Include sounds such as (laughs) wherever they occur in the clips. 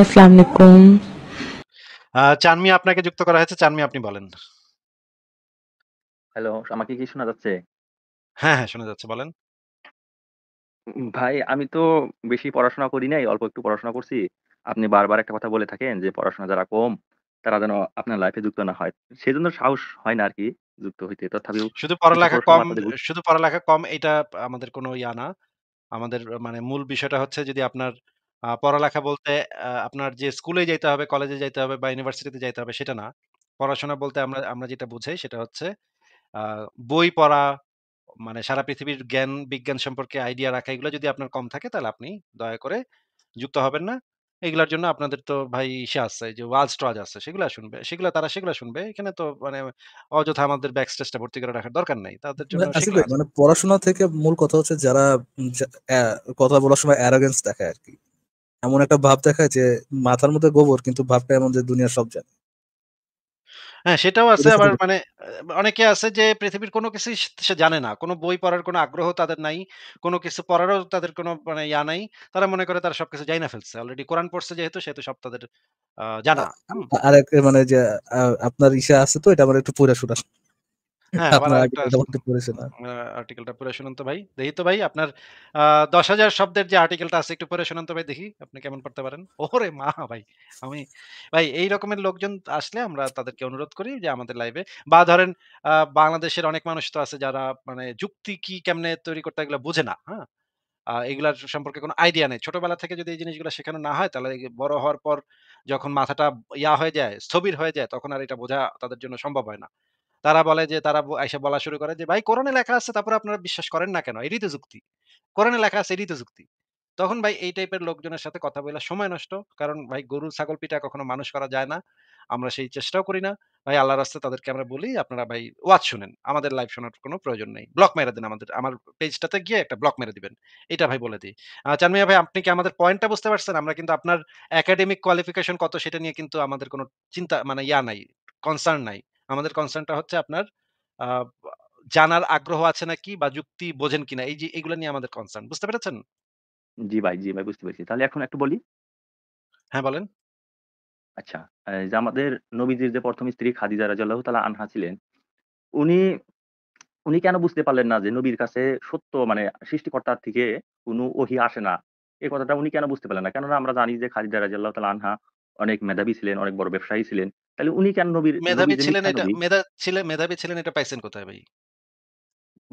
আসসালামু আলাইকুম চানমি আপনাকে যুক্ত করা হয়েছে চানমি আপনি বলেন হ্যালো আমাকে কি শোনা যাচ্ছে হ্যাঁ হ্যাঁ শোনা যাচ্ছে বলেন ভাই আমি তো বেশি পড়াশোনা করি নাই অল্প একটু পড়াশোনা করছি আপনি বারবার একটা কথা বলে থাকেন যে পড়াশোনা যারা কম তারা যেন আপনার লাইফে যুক্ত না হয় সেই জন্য সাহস হয় না আর কি যুক্ত হইতে তথাপি শুধু পড়ালেখা কম শুধু পড়ালেখা কম এটা আমাদের কোনো ইয়া না আমাদের মানে মূল বিষয়টা হচ্ছে যদি আপনার পড়ালেখা বলতে আপনার যে স্কুলে যাইতে হবে, কলেজে যাইতে হবে বা ইউনিভার্সিটিতে যাইতে হবে সেটা না। পড়াশোনা বলতে আমরা আমরা যেটা বুঝাই সেটা হচ্ছে বই পড়া, মানে সারা পৃথিবীর জ্ঞান বিজ্ঞান সম্পর্কে আইডিয়া রাখা এগুলো যদি আপনার কম থাকে তাহলে আপনি দয়া করে যুক্ত হবেন না। এগুলার জন্য আপনাদের তো ভাই ইসে আছে যে ওয়াল স্ট্রজ আছে। সেগুলা শুনবে। সেগুলা তারা সেগুলা শুনবে। এখানে তো মানে অযথা আমাদের ব্যাক স্ট্রেসটা ভর্তি করে রাখার দরকার নাই। তাদের জন্য মানে মানে পড়াশোনা থেকে মূল কথা হচ্ছে যারা কথা বলার সময় অ্যারোগেন্স দেখায় আরকি। এমন একটা ভাব দেখায় যে মাথার মধ্যে গোবর কিন্তু ভাবটা এমন যে দুনিয়া সব জানে হ্যাঁ সেটাও আছে আবার মানে অনেকে আছে যে পৃথিবীর কোনো কিছু সে জানে না কোনো বই পড়ার কোনো আগ্রহ তাদের নাই কোনো কিছু পড়ারও তাদের কোনো মানে ইয়া নাই তারা মনে করে তারা সবকিছু জানা ফেলছে অলরেডি কোরআন পড়ছে যেহেতু সেহেতু সব তাদের জানা আরেক মানে যে আপনার ইসা আছে তো এটা আমার একটু পুরা শুনান হ্যাঁ, বাংলাদেশের অনেক মানুষ তো আছে যারা মানে যুক্তি কি কেমনে তৈরি করতে এগুলো বুঝে না হ্যাঁ এগুলার সম্পর্কে কোনো আইডিয়া নেই ছোটবেলা থেকে যদি এই জিনিসগুলো শেখানো না হয় তাহলে বড় হওয়ার পর যখন মাথাটা ইয়া হয়ে যায় স্থবির হয়ে যায় তখন আর এটা বোঝা তাদের জন্য সম্ভব হয় না তারা বলে যে তারা এসে বলা শুরু করে যে ভাই কোরআনে লেখা আছে তারপরে আপনারা বিশ্বাস করেন না কেন এরই তো যুক্তি কোরআনে লেখা আছে এরই তো যুক্তি তখন ভাই এই টাইপের লোকজনের সাথে কথা বলা সময় নষ্ট কারণ ভাই গরু ছাগল পিটা কখনো মানুষ করা যায় না আমরা সেই চেষ্টাও করি না ভাই আল্লাহর রাস্তা তাদেরকে আমরা বলি আপনারা ভাই ওয়াজ শুনেন আমাদের লাইভ শোনার কোনো প্রয়োজন নেই ব্লক মেরে দেন আমাদের আমার পেজটাতে গিয়ে একটা ব্লক মেরে দিবেন এটা ভাই বলে দিই চানমিয়া ভাই আপনি কি আমাদের পয়েন্টটা বুঝতে পারছেন আমরা কিন্তু আপনার একাডেমিক কোয়ালিফিকেশন কত সেটা নিয়ে কিন্তু আমাদের কোনো চিন্তা মানে ইয়া নাই কনসার্ন নাই আমাদের কনসার্নটা হচ্ছে আপনার জানার আগ্রহ আছে নাকি বা যুক্তি বোঝেন কিনা এই যে এগুলো নিয়ে আমাদের কনসার্ন বুঝতে পেরেছেন জি ভাই জি ভাই বুঝতে পেরেছি তাহলে এখন একটু বলি হ্যাঁ বলেন আচ্ছা যে আমাদের নবীজির যে প্রথম স্ত্রী খাদিজা রাজিয়াল্লাহু তাআলা আনহা ছিলেন উনি উনি কেন বুঝতে পারলেন না যে নবীর কাছে সত্য মানে সৃষ্টিকর্তার থেকে কোনো ওহি আসে না এই কথাটা উনি কেন বুঝতে পারলেন না কেননা আমরা জানি যে খাদিজা রাজিয়াল্লাহু তাআলা আনহা অনেক মেধাবী ছিলেন অনেক বড় ব্যবসায়ী ছিলেন তাহলে উনি কেন নবীর মেধাবী ছিলেন এটা মেধা ছিলেন মেধাবী ছিলেন এটা পাইছেন কোথায় ভাই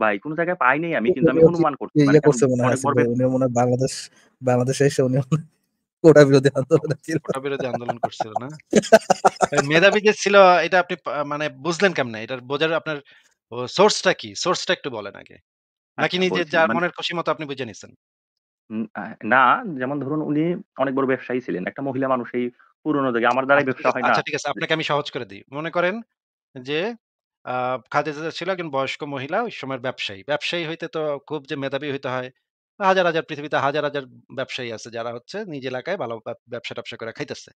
ভাই জায়গায় পাই নাই আমি কিন্তু আমি অনুমান মানে করছে মনে হয় উনি মনে বাংলাদেশ বাংলাদেশে এসে উনি কোটা বিরোধী আন্দোলন ছিল কোটা বিরোধী আন্দোলন করছিল না মেধাবী যে ছিল এটা আপনি মানে বুঝলেন কেমনে এটা বোঝার আপনার সোর্সটা কি সোর্সটা একটু বলেন আগে নাকি আচ্ছা, নিজে যার মানে মনের খুশি মতো আপনি বুঝে নিছেন না যেমন ধরুন উনি অনেক বড় ব্যবসায়ী ছিলেন একটা মহিলা মানুষ এই পুরনো যোগে আমার দ্বারাই আচ্ছা, ব্যবসা হয় না আচ্ছা ঠিক আছে আপনাকে আমি সহজ করে দিই মনে করেন যে আহ, খাদিজা ছিল একজন বয়স্ক মহিলা ওই সময়ের ব্যবসায়ী ব্যবসায়ী হইতে তো খুব যে মেধাবী হইতে হয় হাজার হাজার পৃথিবীতে হাজার হাজার ব্যবসায়ী আছে যারা হচ্ছে নিজ এলাকায় ভালো ব্যবসা টবসা করে খাইতেছে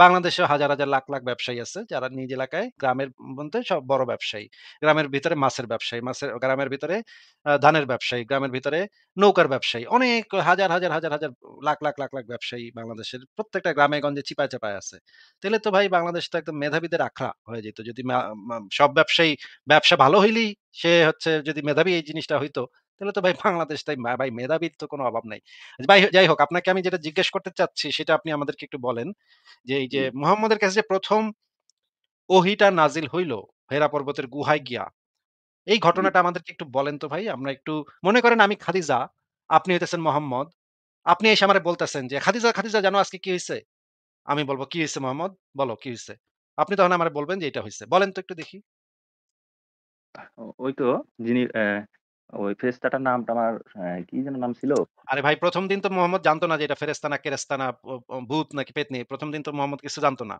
বাংলাদেশে হাজার হাজার লাখ লাখ ব্যবসায়ী আছে যারা নিজ এলাকায় গ্রামের মধ্যে সব বড় ব্যবসায়ী গ্রামের ভিতরে মাছের ব্যবসায়ী মাছের গ্রামের ভিতরে ধানের ব্যবসায়ী গ্রামের ভিতরে নৌকার ব্যবসায়ী অনেক হাজার হাজার হাজার হাজার লাখ লাখ লাখ লাখ ব্যবসায়ী বাংলাদেশের প্রত্যেকটা গ্রামে গঞ্জে চিপায় চাপায় আছে তাহলে তো ভাই বাংলাদেশ তো একদম মেধাবীদের আখড়া হয়ে যেত যদি সব ব্যবসায়ী ব্যবসা ভালো হইলেই সে হচ্ছে যদি মেধাবী এই জিনিসটা হইতো তাহলে তো ভাই বাংলাদেশ তাই ভাই মেধাবীর তো কোনো অভাব নাই আচ্ছা, ভাই যাই হোক আপনাকে আমি যেটা জিজ্ঞেস করতে চাচ্ছি সেটা আপনি আমাদেরকে একটু বলেন যে এই যে মোহাম্মদের কাছে যে প্রথম ওহিটা নাজিল হইল হেরা পর্বতের গুহায় গিয়া এই ঘটনাটা আমাদেরকে একটু বলেন তো ভাই আমরা একটু মনে করেন আমি খাদিজা আপনি হইতেছেন মোহাম্মদ আপনি এসে আমার বলতেছেন যে খাদিজা খাদিজা জানো আজকে কি হয়েছে আমি বলবো কি হয়েছে মোহাম্মদ বলো কি হয়েছে আপনি তখন আমার বলবেন যে এটা হয়েছে বলেন তো একটু দেখি ওই তো যিনি ওই আমার হ্যাঁ, কি যেন নাম ছিল? আরে ভাই দিন তো মোহাম্মদ জানতো না যে এটা না কেরেস্তা না ভূত নাকি দিন তো মোহাম্মদ কিছু জানতো না।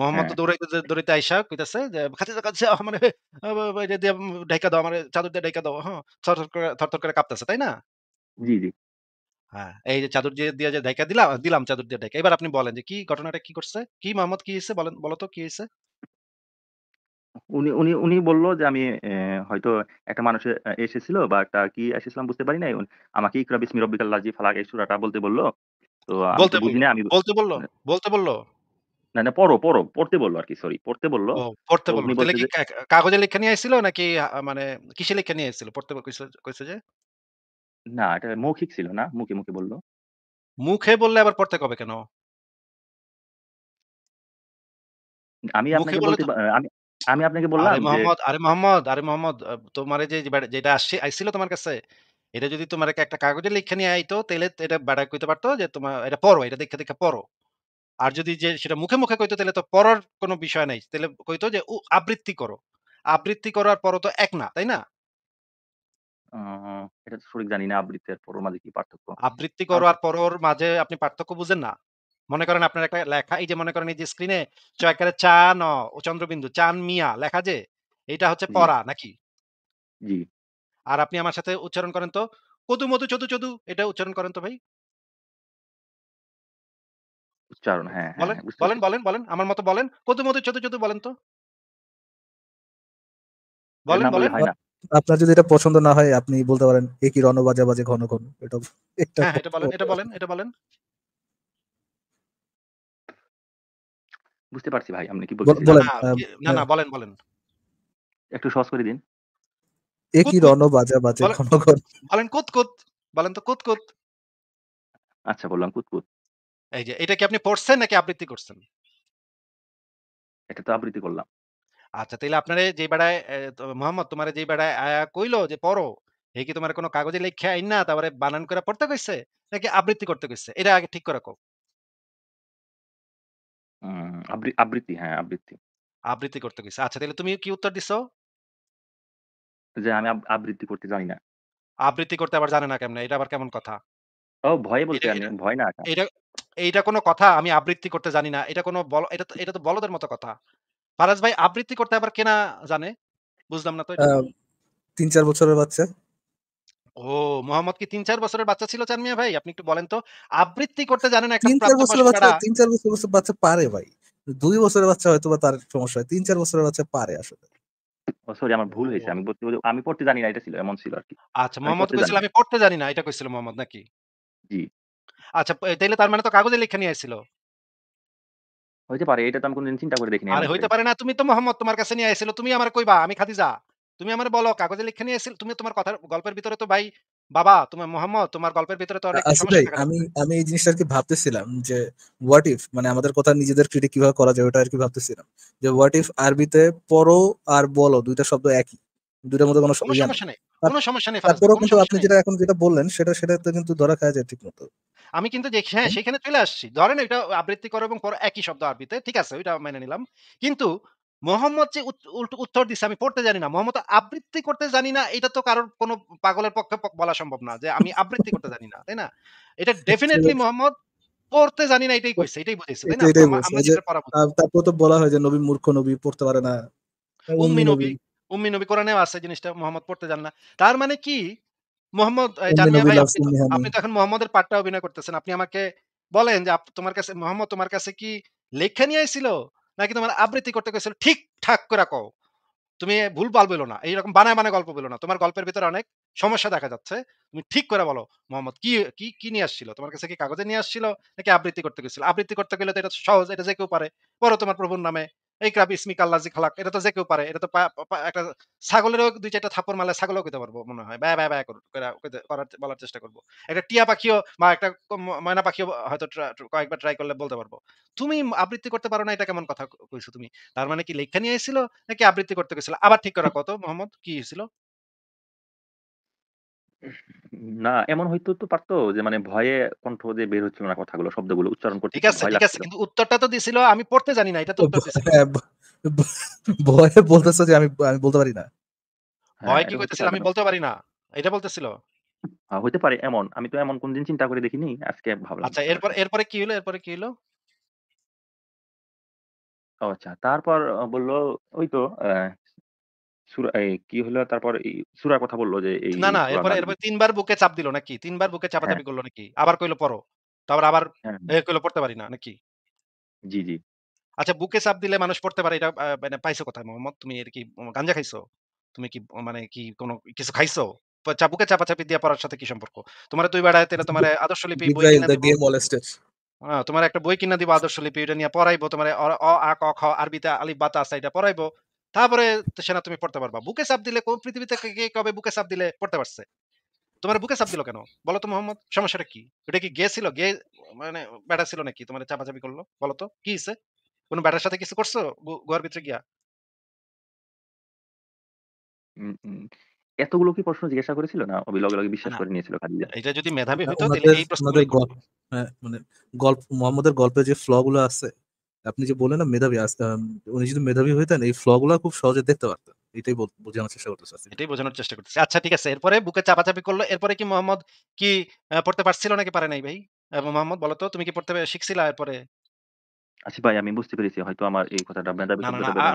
মোহাম্মদ তো হ্যাঁ। দৌড়াইতে আইসা কইতাছে যে, দিয়া দাও, আমারে চাদর দিয়ে ঢাইকা দাও।" হ্যাঁ, থরথর করে থরথর করে কাঁপতেছে, তাই না? জি, জি। হ্যাঁ, এই যে চাদর দিয়ে দিয়ে যে ঢাইকা দিলাম দিলাম চাদর দিয়ে ঢাইকা। এবার আপনি বলেন যে কি ঘটনাটা কি করছে কি মোহাম্মদ কি হয়েছে বলেন বলো তো কি হয়েছে উনি উনি উনি বললো যে আমি হয়তো একটা মানুষ এসেছিল বা একটা কি এসেছিলাম বুঝতে পারি নাই। আমাকে ইকরা বিস্মি রব্বিকাল লাজি ফালাক এই সুরাটা বলতে বললো তো বলতে বুঝি না আমি বলতে বললো বলতে বললো না, না পড়ো, পড়ো। পড়তে বললো আর কি সরি। পড়তে বললো পড়তে বললো তাহলে কি কাগজে লেখা নিয়ে আইছিল নাকি মানে কিসে লেখা নিয়ে আইছিল? পড়তে কইছে কইছে যে? না, এটা মৌখিক ছিল না। মুখে, মুখে বললো মুখে বললে আবার পড়তে কবে কেন? আমি আপনাকে বলতে আমি আমি আপনাকে বললাম আরে মোহাম্মদ আরে মোহাম্মদ আরে মোহাম্মদ তোমার এই যে যেটা আসছে আইছিল তোমার কাছে এটা যদি তোমার একটা কাগজে লিখে নিয়ে আইতো তাহলে এটা বেড়া কইতে পারতো যে তোমার এটা পড়ো এটা দেখে দেখে পড়ো আর যদি যে সেটা মুখে মুখে কইতো তাহলে তো পড়ার কোনো বিষয় নাই তাহলে কইতো যে ও আবৃত্তি করো আবৃত্তি করার পরও তো এক না তাই না আহ, এটা তো সঠিক জানি না আবৃত্তি আর পড়ার মাঝে কি পার্থক্য আবৃত্তি করো আর পরোর মাঝে আপনি পার্থক্য বুঝেন না মনে করেন আপনার একটা লেখা এই যে মনে করেন এই যে স্ক্রিনে চয়কারে চা ন ও চন্দ্রবিন্দু চান মিয়া লেখা যে এটা হচ্ছে পড়া নাকি জি আর আপনি আমার সাথে উচ্চারণ করেন তো কদু মধু চদু চদু এটা উচ্চারণ করেন তো ভাই উচ্চারণ হ্যাঁ, হ্যাঁ বলেন হ্যাঁ, বলেন বলেন বলেন আমার মতো বলেন কদু মধু চদু চদু বলেন তো হ্যাঁ, বলেন বলেন আপনার যদি এটা পছন্দ না হয় আপনি বলতে পারেন কি রণ বাজে বাজে ঘন ঘন এটা এটা বলেন এটা বলেন এটা বলেন বুঝতে পারছি ভাই আপনি কি বলছেন না না হ্যাঁ। বলেন বলেন একটু সহজ করে দিন একই রণ বাজা বাজে ক্ষণগণ বলেন কুত কুত বলেন তো কুত কুত আচ্ছা বললাম কুত কুত এই যে এটা কি আপনি পড়ছেন নাকি আবৃত্তি করছেন এটা তো আবৃত্তি করলাম আচ্ছা তাহলে আপনারে যে বেড়ায় মোহাম্মদ তোমার যে বেড়ায় আয়া কইলো যে পড়ো হে কি তোমার কোনো কাগজে লেখা আইন না তারপরে বানান করে পড়তে কইছে নাকি আবৃত্তি করতে কইছে এটা আগে ঠিক করে কও আবৃত্তি হ্যাঁ, আবৃত্তি। আবৃত্তি করতে গেছে আচ্ছা তাহলে তুমি কি উত্তর দিছো? যে আমি আবৃত্তি করতে জানি না। আবৃত্তি করতে আবার জানে না কেমনে? এটা আবার কেমন কথা? ও ভয় বলতে আমি, ভয় না এটা। এইটা কোনো কথা আমি আবৃত্তি করতে জানি না। এটা কোনো বল এটা তো এটা তো বলদের মতো কথা। ফারাজ ভাই আবৃত্তি করতে আবার কেনা জানে? বুঝলাম না তো এটা। আম 3 বছরের বাচ্চা। ও মোহাম্মদ কি তিন চার বছরের বাচ্চা ছিল চান মিয়া ভাই? আপনি একটু বলেন তো আবৃত্তি করতে জানে না একটা তিন চার বছরের বাচ্চা, তিন চার ৩-৪ বছরের বাচ্চা পারে ভাই। দুই বছরের বাচ্চা হয়তো বা তার সমস্যা হয় তিন চার বছরের বাচ্চা পারে আসলে সরি আমার ভুল হয়েছে আমি বলতে আমি পড়তে জানি না এটা ছিল এমন ছিল আর কি আচ্ছা মোহাম্মদ কইছিল আমি পড়তে জানি না এটা কইছিল মোহাম্মদ নাকি জি আচ্ছা তাইলে তার মানে তো কাগজে লেখা নিয়ে আইছিল হইতে পারে এটা তো আমি কোনদিন চিন্তা করে দেখিনি আরে হইতে পারে না তুমি তো মোহাম্মদ তোমার কাছে নিয়ে আইছিল তুমি আমার কইবা আমি খাদিজা তুমি আমার বলো কাগজে লিখে নিয়ে এসেছিল তুমি তোমার কথার গল্পের ভিতরে তো ভাই বাবা তুমি মোহাম্মদ তোমার গল্পের ভিতরে তো অনেক আমি আমি এই জিনিসটা আর কি ভাবতেছিলাম যে হোয়াট ইফ মানে আমাদের কথা নিজেদের ক্রিটিক কিভাবে করা যায় ওটা আর কি ভাবতেছিলাম যে হোয়াট ইফ আরবিতে পরো আর বলো দুইটা শব্দ একই দুইটার মধ্যে কোনো সমস্যা নেই কোনো সমস্যা নেই তারপরেও কিন্তু আপনি যেটা এখন যেটা বললেন সেটা তো কিন্তু ধরা খায় যায় ঠিক মতো আমি কিন্তু দেখি হ্যাঁ সেখানে চলে আসছি ধরেন এটা আবৃত্তি করো এবং পর একই শব্দ আরবিতে ঠিক আছে ওইটা মেনে নিলাম কিন্তু মোহাম্মদ যে উত্তর দিচ্ছে আমি পড়তে জানি না মোহাম্মদ আবৃত্তি করতে জানি না এটা তো কারোর কোনো পাগলের পক্ষে বলা সম্ভব না যে আমি আবৃত্তি করতে জানি না তাই না এটা ডেফিনেটলি আচ্ছা, আচ্ছা। মোহাম্মদ পড়তে জানি না এটাই কইছে এটাই বুঝাইছে তাই না তারপর তো বলা হয় যে নবী মূর্খ নবী পড়তে পারে না উম্মি নবী উম্মি নবী কোরআনেও আছে জিনিসটা মোহাম্মদ পড়তে জান না তার মানে কি মোহাম্মদ ভাই আপনি তো এখন মোহাম্মদের পাটটা অভিনয় করতেছেন আপনি আমাকে বলেন যে তোমার কাছে মোহাম্মদ তোমার কাছে কি লেখা নিয়ে আইছিল নাকি তোমার আবৃত্তি করতে গেছিল ঠিকঠাক করে কও তুমি ভুল বাল বলো না এইরকম বানায় বানায় গল্প বলো না তোমার গল্পের ভিতরে অনেক সমস্যা দেখা যাচ্ছে তুমি ঠিক করে বলো মোহাম্মদ কি কি কি নিয়ে আসছিল তোমার কাছে কি কাগজে নিয়ে আসছিল নাকি আবৃত্তি করতে গেছিল আবৃত্তি করতে গেলে তো এটা সহজ এটা যে কেউ পারে পড়ো তোমার প্রভুর নামে এই ইসমিক আল্লাহ খালাক এটা তো যে কেউ পারে এটা তো একটা ছাগলেরও দুই চারটা থাপড় ছাগলও পারবো মনে হয় ব্যয় ব্যয় ব্যয় করার বলার চেষ্টা করবো একটা টিয়া পাখিও বা একটা ময়না পাখিও হয়তো কয়েকবার ট্রাই করলে বলতে পারবো তুমি আবৃত্তি করতে পারো না এটা কেমন কথা কইছো তুমি তার মানে কি লেখা নিয়ে এসেছিল নাকি আবৃত্তি করতে গেছিল আবার ঠিক করা কত মোহাম্মদ কি হয়েছিল না এমন হইতো তো পারতো যে মানে ভয়ে কণ্ঠ দিয়ে বের হচ্ছিল না কথাগুলো শব্দগুলো উচ্চারণ করতে ঠিক আছে ঠিক আছে কিন্তু উত্তরটা তো দিছিল আমি পড়তে জানি না এটা তো উত্তর দিছিল হ্যাঁ, ভয়ে বলতেছো যে আমি আমি বলতে পারি না ভয় হ্যাঁ, কি কইতেছিল আমি বলতে পারি না এটা বলতেছিল হ্যাঁ, হইতে পারে এমন আমি তো এমন কোনদিন চিন্তা করে দেখিনি আজকে ভাবলাম আচ্ছা এরপর এরপরে কি হলো এরপরে কি হলো আচ্ছা তারপর বললো ওই তো আহ, কি হলো তারপর এই কথা যে এই না, না। এরপরে এরপরে বুকে চাপ নাকি? বুকে চাপাচাপি হ্যাঁ। নাকি? আবার পড়ো। তারপর আবার হ্যাঁ। পড়তে পারি না নাকি? জি, জি। আচ্ছা বুকে চাপ দিলে মানুষ পড়তে পারে এটা মানে পাইছো মোহাম্মদ? তুমি এর কি গাঞ্জা খাইছো? তুমি কি মানে কি কোনো কিছু খাইছো? প চাপাচাপি পড়ার সাথে কি সম্পর্ক? তোমারে ২ বার তোমার আদর্শ লিপি বই Beguile একটা বই কিনা দিব লিপি এটা নিয়ে পড়াইবো। তোমার অ, আ, ক, খ আরবিতে আলিফ বাতা আছে আচ্ছা, এটা পড়াইবো। তারপরে সেনা তুমি পড়তে পারবা বুকে চাপ দিলে কোন পৃথিবীতে কে কবে বুকে চাপ দিলে পড়তে পারছে তোমার বুকে চাপ দিল কেন বলো তো মোহাম্মদ সমস্যাটা কি ওটা কি গে ছিল গে মানে ব্যাটা ছিল নাকি তোমার চাপাচাপি করলো বলো তো কি হিসে কোন ব্যাটার সাথে কিছু করছো গুহার ভিতরে গিয়া এতগুলো কি প্রশ্ন জিজ্ঞাসা করেছিল না অবি লগে লগে বিশ্বাস করে নিয়েছিল খাদিজা এটা যদি মেধাবী হতো তাহলে এই প্রশ্নগুলো হ্যাঁ, মানে গল্প মোহাম্মদের গল্পে যে ফ্লগুলো আছে আপনি যে বললেন না মেধাবী উনি যদি মেধাবী হইতেন এই ফ্লগুলো খুব সহজে দেখতে পারতেন এটাই বোঝানোর চেষ্টা করতেছে এটাই বোঝানোর চেষ্টা করতেছি আচ্ছা ঠিক আছে এরপরে বুকে চাপাচাপি করলো এরপরে কি মোহাম্মদ কি পড়তে পারছিল নাকি পারে নাই ভাই মোহাম্মদ বলো তো তুমি কি পড়তে শিখছিলা এরপরে আচ্ছা ভাই আমি বুঝতে পেরেছি হয়তো আমার এই কথাটা মেধাবী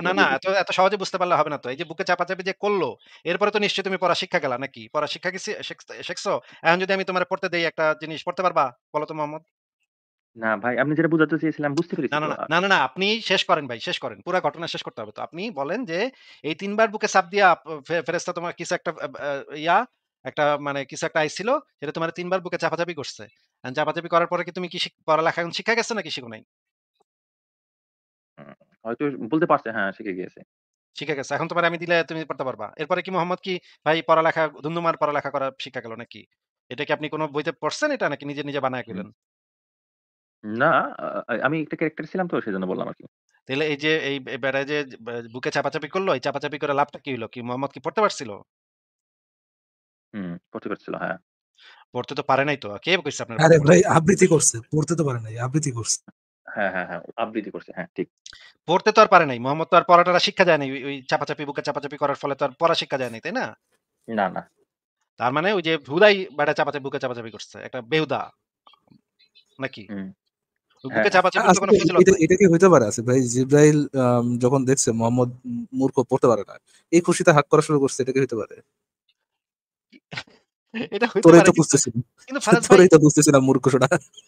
না না এত এত সহজে বুঝতে পারলে হবে না তো এই যে বুকে চাপাচাপি যে করলো এরপরে তো নিশ্চয়ই তুমি পড়া শিক্ষা গেলা নাকি পড়া শিক্ষা কি শিখছো এখন যদি আমি তোমার পড়তে দেই একটা জিনিস পড়তে পারবা বলো তো মোহাম্মদ না ভাই আপনি যেটা বোঝাতে চেয়েছিলাম বুঝতে পেরেছি না না না না না আপনি শেষ করেন ভাই শেষ করেন পুরো ঘটনা শেষ করতে হবে তো আপনি বলেন যে এই তিনবার বুকে দিয়া ফেরেস্তা তোমার কিছু একটা ইয়া একটা মানে কিছু একটা আইছিল সেটা তোমার তিনবার বুকে চাপাচাপি করছে চাপাচাপি করার পরে কি তুমি কি পড়ালেখা এখন শিক্ষা গেছে নাকি শিখো নাই হয়তো বলতে পারছে হ্যাঁ শিখে গিয়েছে শিখে গেছে এখন তোমার আমি দিলে তুমি পড়তে পারবা এরপরে কি মোহাম্মদ কি ভাই পড়ালেখা ধুন্দুমার পড়ালেখা করা শিক্ষা গেল নাকি এটা কি আপনি কোনো বইতে পড়ছেন এটা নাকি নিজে নিজে বানায় গেলেন না, আমি একটা ক্যারেক্টার ছিলাম তো সেজন্য বললাম আরকি। তাহলে এই যে এই এ বেটায় যে বুকে চাপাচাপি করলো এই চাপাচাপি করে লাভটা কি হলো কি মোহাম্মদ কি পড়তে পারছিল? হুম, পড়তে পারছিল, হ্যাঁ। পড়তে তো পারে নাই তো। কে কইছে আপনার আরে পড়তে ভাই আবৃত্তি করছে। পড়তে তো পারে নাই, আবৃত্তি করছে। হ্যাঁ, হ্যাঁ, হ্যাঁ, পডতে তো আর পারে নাই। মোহাম্মদ তো আর পড়াটা টরা শিক্ষা যায় নাই। ওই ওই চাপাচাপি, বুকে চাপাচাপি করার ফলে তো আর পড়া শিক্ষা যায় নাই, তাই না? না, না। তার মানে ওই যে হুদাই বেটা চাপাচাপি, বুকে চাপাচাপি করছে। একটা বেহুদা। নাকি? হুম। হ্যাঁ। এটা কি হইতে পারে আছে ভাই জিব্রাইল যখন দেখছে মোহাম্মদ মূর্খ পড়তে পারে না এই খুশিতে হাক করা শুরু করছে এটা কি হইতে পারে (laughs)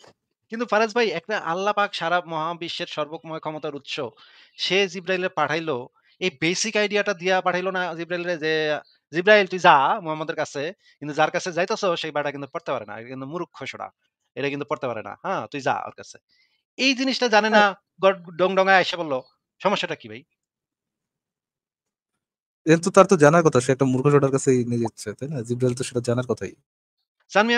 কিন্তু ফারাজ ভাই একটা আল্লাহ পাক সারা মহাবিশ্বের সর্বময় ক্ষমতার উৎস সে জিব্রাইলে পাঠাইলো এই বেসিক আইডিয়াটা দিয়া পাঠাইলো না জিব্রাইলে যে জিব্রাইল তুই যা মোহাম্মদের কাছে কিন্তু যার কাছে যাইতেছ সেই বাটা কিন্তু পড়তে পারে না কিন্তু মূর্খ সোড়া এটা কিন্তু পড়তে পারে না হ্যাঁ তুই যা ওর কাছে এই জিনিসটা জানে না হ্যাঁ। ডং ডঙ্গা এসে বললো সমস্যাটা কি ভাই কিন্তু তার তো জানার কথা সে একটা মূর্খ জোটার কাছে নিয়ে যাচ্ছে তাই না জিব্রাইল তো সেটা জানার কথাই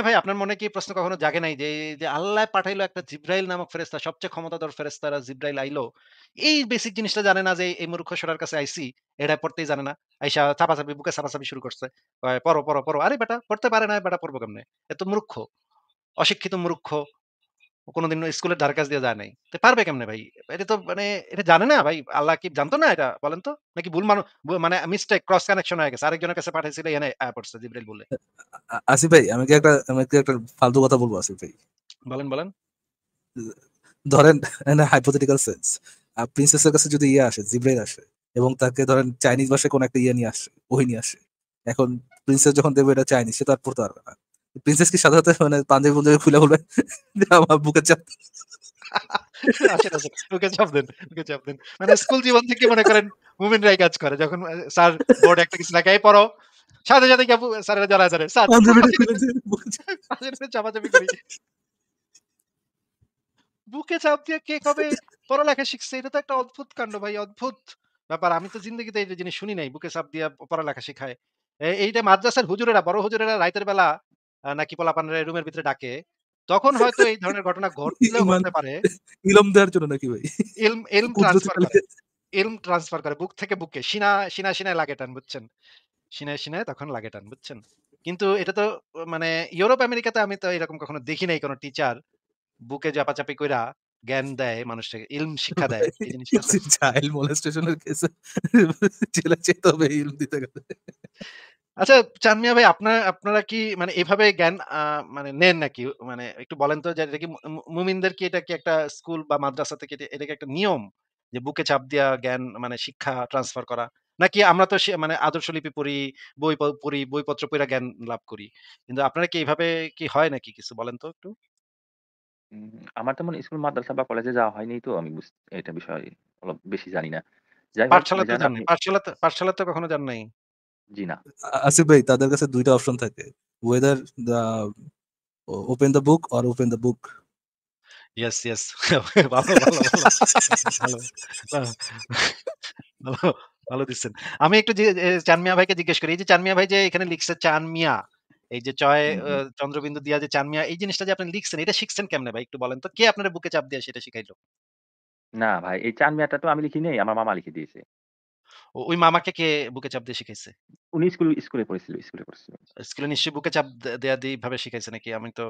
ভাই আপনার মনে কি প্রশ্ন কখনো জাগে নাই যে যে আল্লাহ পাঠাইলো একটা জিব্রাইল নামক ফেরেস্তা সবচেয়ে ক্ষমতাধর ফেরেস্তারা জিব্রাইল আইলো এই বেসিক জিনিসটা জানে না যে এই মূর্খ সরার কাছে আইসি এটা পড়তেই জানে না আইসা চাপাচাপি বুকে চাপাচাপি শুরু করছে পড়ো পড়ো পড়ো আরে বেটা পড়তে পারে না বেটা পড়বো কেমনে এত মূর্খ অশিক্ষিত মূর্খ কোনোদিন স্কুলের ধার কাছ দিয়ে যায় নাই তো পারবে কেমনে ভাই এটা তো মানে এটা জানে না ভাই আল্লাহ কি জানতো না এটা বলেন তো নাকি ভুল মানুষ মানে মিস্টেক ক্রস কানেকশন হয়ে গেছে আরেকজনের কাছে পাঠিয়েছিল এনে পড়ছে জিব্রাইল বলে আসি ভাই আমি কি একটা আমি কি একটা ফালতু কথা বলবো আসি ভাই বলেন বলেন ধরেন হাইপোথেটিক্যাল সেন্স প্রিন্সেসের কাছে যদি ইয়ে আসে জিব্রাইল আসে এবং তাকে ধরেন চাইনিজ ভাষায় কোন একটা ইয়ে নিয়ে আসে ওই নিয়ে আসে এখন প্রিন্সেস যখন দেবে এটা চাইনিজ সে তো আর পড়তে পারবে না প্রিন্সেস কি সাথে মানে পাঞ্জাবি পাঞ্জাবি খুলে বলবে আমার বুকে চাপ চাপ দেন চাপ দেন মানে স্কুল জীবন থেকে মনে করেন কাজ করে যখন স্যার বোর্ড একটা কিছু লেখাই পড়ো সাথে সাথে স্যারেরা জ্বালা স্যার চাপাচাপি করি বুকে চাপ দিয়ে কে কবে পড়ালেখা শিখছে এটা তো একটা অদ্ভুত কাণ্ড ভাই অদ্ভুত ব্যাপার আমি তো জিন্দগিতে এই জিনিস শুনি নাই বুকে চাপ দিয়ে পড়ালেখা শিখায় এইটা মাদ্রাসার হুজুরেরা বড় হুজুরেরা রাতের বেলা নাকি পোলা পানের রুমের ভিতরে ডাকে তখন হয়তো এই ধরনের ঘটনা (laughs) ঘটলেও হতে পারে ইলম দেওয়ার জন্য নাকি ভাই ইলম ইলম ট্রান্সফার করে ইলম ট্রান্সফার করে বুক থেকে বুকে সিনা সিনা সিনায় লাগে টান বুঝছেন সিনায় সিনায় তখন লাগে টান বুঝছেন কিন্তু এটা তো মানে ইউরোপ আমেরিকাতে আমি তো এরকম কখনো দেখি নাই কোনো টিচার বুকে চাপাচাপি কইরা জ্ঞান দেয় মানুষকে ইলম শিক্ষা দেয় এই জিনিসটা চাইল্ড মোলেস্টেশনের কেসে জেলা চেতবে ইলম দিতে গেলে আচ্ছা চানমিয়া ভাই আপনার আপনারা কি মানে এভাবে জ্ঞান মানে নেন নাকি? মানে একটু বলেন তো যে এটা কি মুমিনদের কি এটা কি একটা স্কুল বা মাদ্রাসা থেকে এটা কি একটা নিয়ম? যে বুকে চাপ দিয়া জ্ঞান মানে শিক্ষা ট্রান্সফার করা? নাকি আমরা তো মানে আদর্শ লিপি পড়ি, বই পড়ি, বইপত্র পইড়া জ্ঞান লাভ করি। কিন্তু আপনারা কি এভাবে কি হয় নাকি কিছু বলেন তো একটু? আমার তো মনে স্কুল, মাদ্রাসা বা কলেজে যাওয়া হয়নি তো আমি এটা বিষয়ে বেশি জানি না। যাই হোক, পাঠশালাতেও পাঠশালাতে কখনো যান নাই? জি না আসিফ ভাই তাদের কাছে দুইটা অপশন থাকে whether open the book or open the book yes yes ভালো ভালো ভালো ভালো দিচ্ছেন আমি একটু চানমিয়া ভাইকে জিজ্ঞেস করি এই যে চানমিয়া ভাই যে এখানে লিখছে চানমিয়া এই যে চয় চন্দ্রবিন্দু দিয়া যে চানমিয়া এই জিনিসটা যে আপনি লিখছেন এটা শিখছেন কেমনে ভাই একটু বলেন তো কে আপনার বুকে চাপ দিয়ে সেটা শিখাইলো না ভাই এই চানমিয়াটা তো আমি লিখি নেই আমার মামা লিখে দিয়েছে ওই মামাকে কে বুকে চাপ দিয়ে শিখাইছে? উনি স্কুল স্কুলে পড়েছিল, স্কুলে পড়েছিল। স্কুলে নিশ্চয়ই বুকে চাপ দেয়া দিয়ে ভাবে শিখাইছে নাকি? আমি তো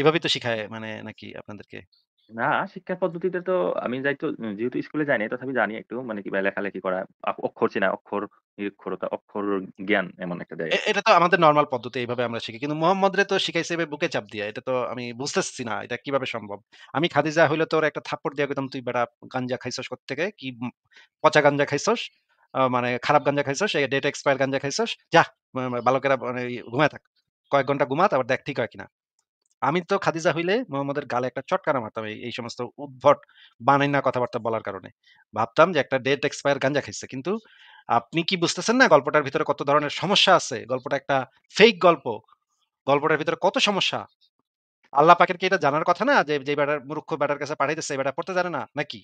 এভাবেই তো শিখায় মানে নাকি আপনাদেরকে? না, শিক্ষা পদ্ধতিতে তো আমি যাই তো যেহেতু স্কুলে যাইনি তথাপি জানি একটু মানে কিবা লেখালেখি করা, অক্ষর চেনা, অক্ষর নিরক্ষরতা, অক্ষর জ্ঞান এমন একটা দেয় এটা তো আমাদের নর্মাল পদ্ধতি এইভাবে আমরা শিখি। কিন্তু মোহাম্মদ রে তো শিখাইছে এভাবে বুকে চাপ দিয়া। এটা তো আমি বুঝতেছি না এটা কিভাবে সম্ভব। আমি খাদিজা হইলে তোর একটা থাপ্পড় দিয়ে কইতাম, "তুই ব্যাডা গাঞ্জা খাইছস থেকে কি পচা গাঞ্জা খাইছস?" মানে খারাপ গাঞ্জা খাইছস ডেট এক্সপায়ার গাঞ্জা খাইছস যা বালকেরা মানে ঘুমায় থাক কয়েক ঘন্টা ঘুমা তারপর দেখ ঠিক হয় কিনা আমি তো খাদিজা হইলে মোহাম্মদের গালে একটা চটকানা মারতাম এই সমস্ত উদ্ভট বানাই না কথাবার্তা বলার কারণে ভাবতাম যে একটা ডেট এক্সপায়ার গাঞ্জা খাইছে কিন্তু আপনি কি বুঝতেছেন না গল্পটার ভিতরে কত ধরনের সমস্যা আছে গল্পটা একটা ফেক গল্প গল্পটার ভিতরে কত সমস্যা আল্লাহ পাকের কি এটা জানার কথা না যে যে বেটার মূর্খ বেটার কাছে পাঠাইতেছে বেটা পড়তে জানে না নাকি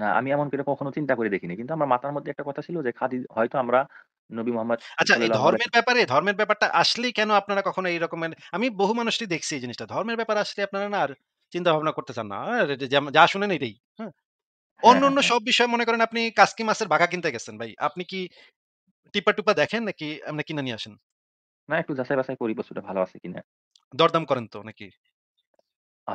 না, আমি এমন করে কখনো চিন্তা করে দেখিনি। কিন্তু আমার মাথার মধ্যে একটা কথা ছিল যে খাদি হয়তো আমরা নবী মোহাম্মদ আচ্ছা, এই ধর্মের ব্যাপারে ধর্মের ব্যাপারটা আসলেই কেন আপনারা কখনো এই রকমের মানে, আমি বহু মানুষেরই দেখছি এই জিনিসটা। ধর্মের ব্যাপার আসলে আপনারা না আর চিন্তা ভাবনা করতে চান না। যা শুনেন এটাই। হ্যাঁ? হ্যাঁ, হ্যাঁ অন্য হ্যাঁ। সব বিষয় মনে করেন আপনি কাস্কি মাছের বাঘা কিনতে গেছেন ভাই। আপনি কি টিপা-টুপা দেখেন নাকি আপনি কিনে নিয়ে আসেন? না, একটু যাচাই-বাছাই করি বস্তুটা ভালো আছে কিনা। দরদাম করেন তো নাকি?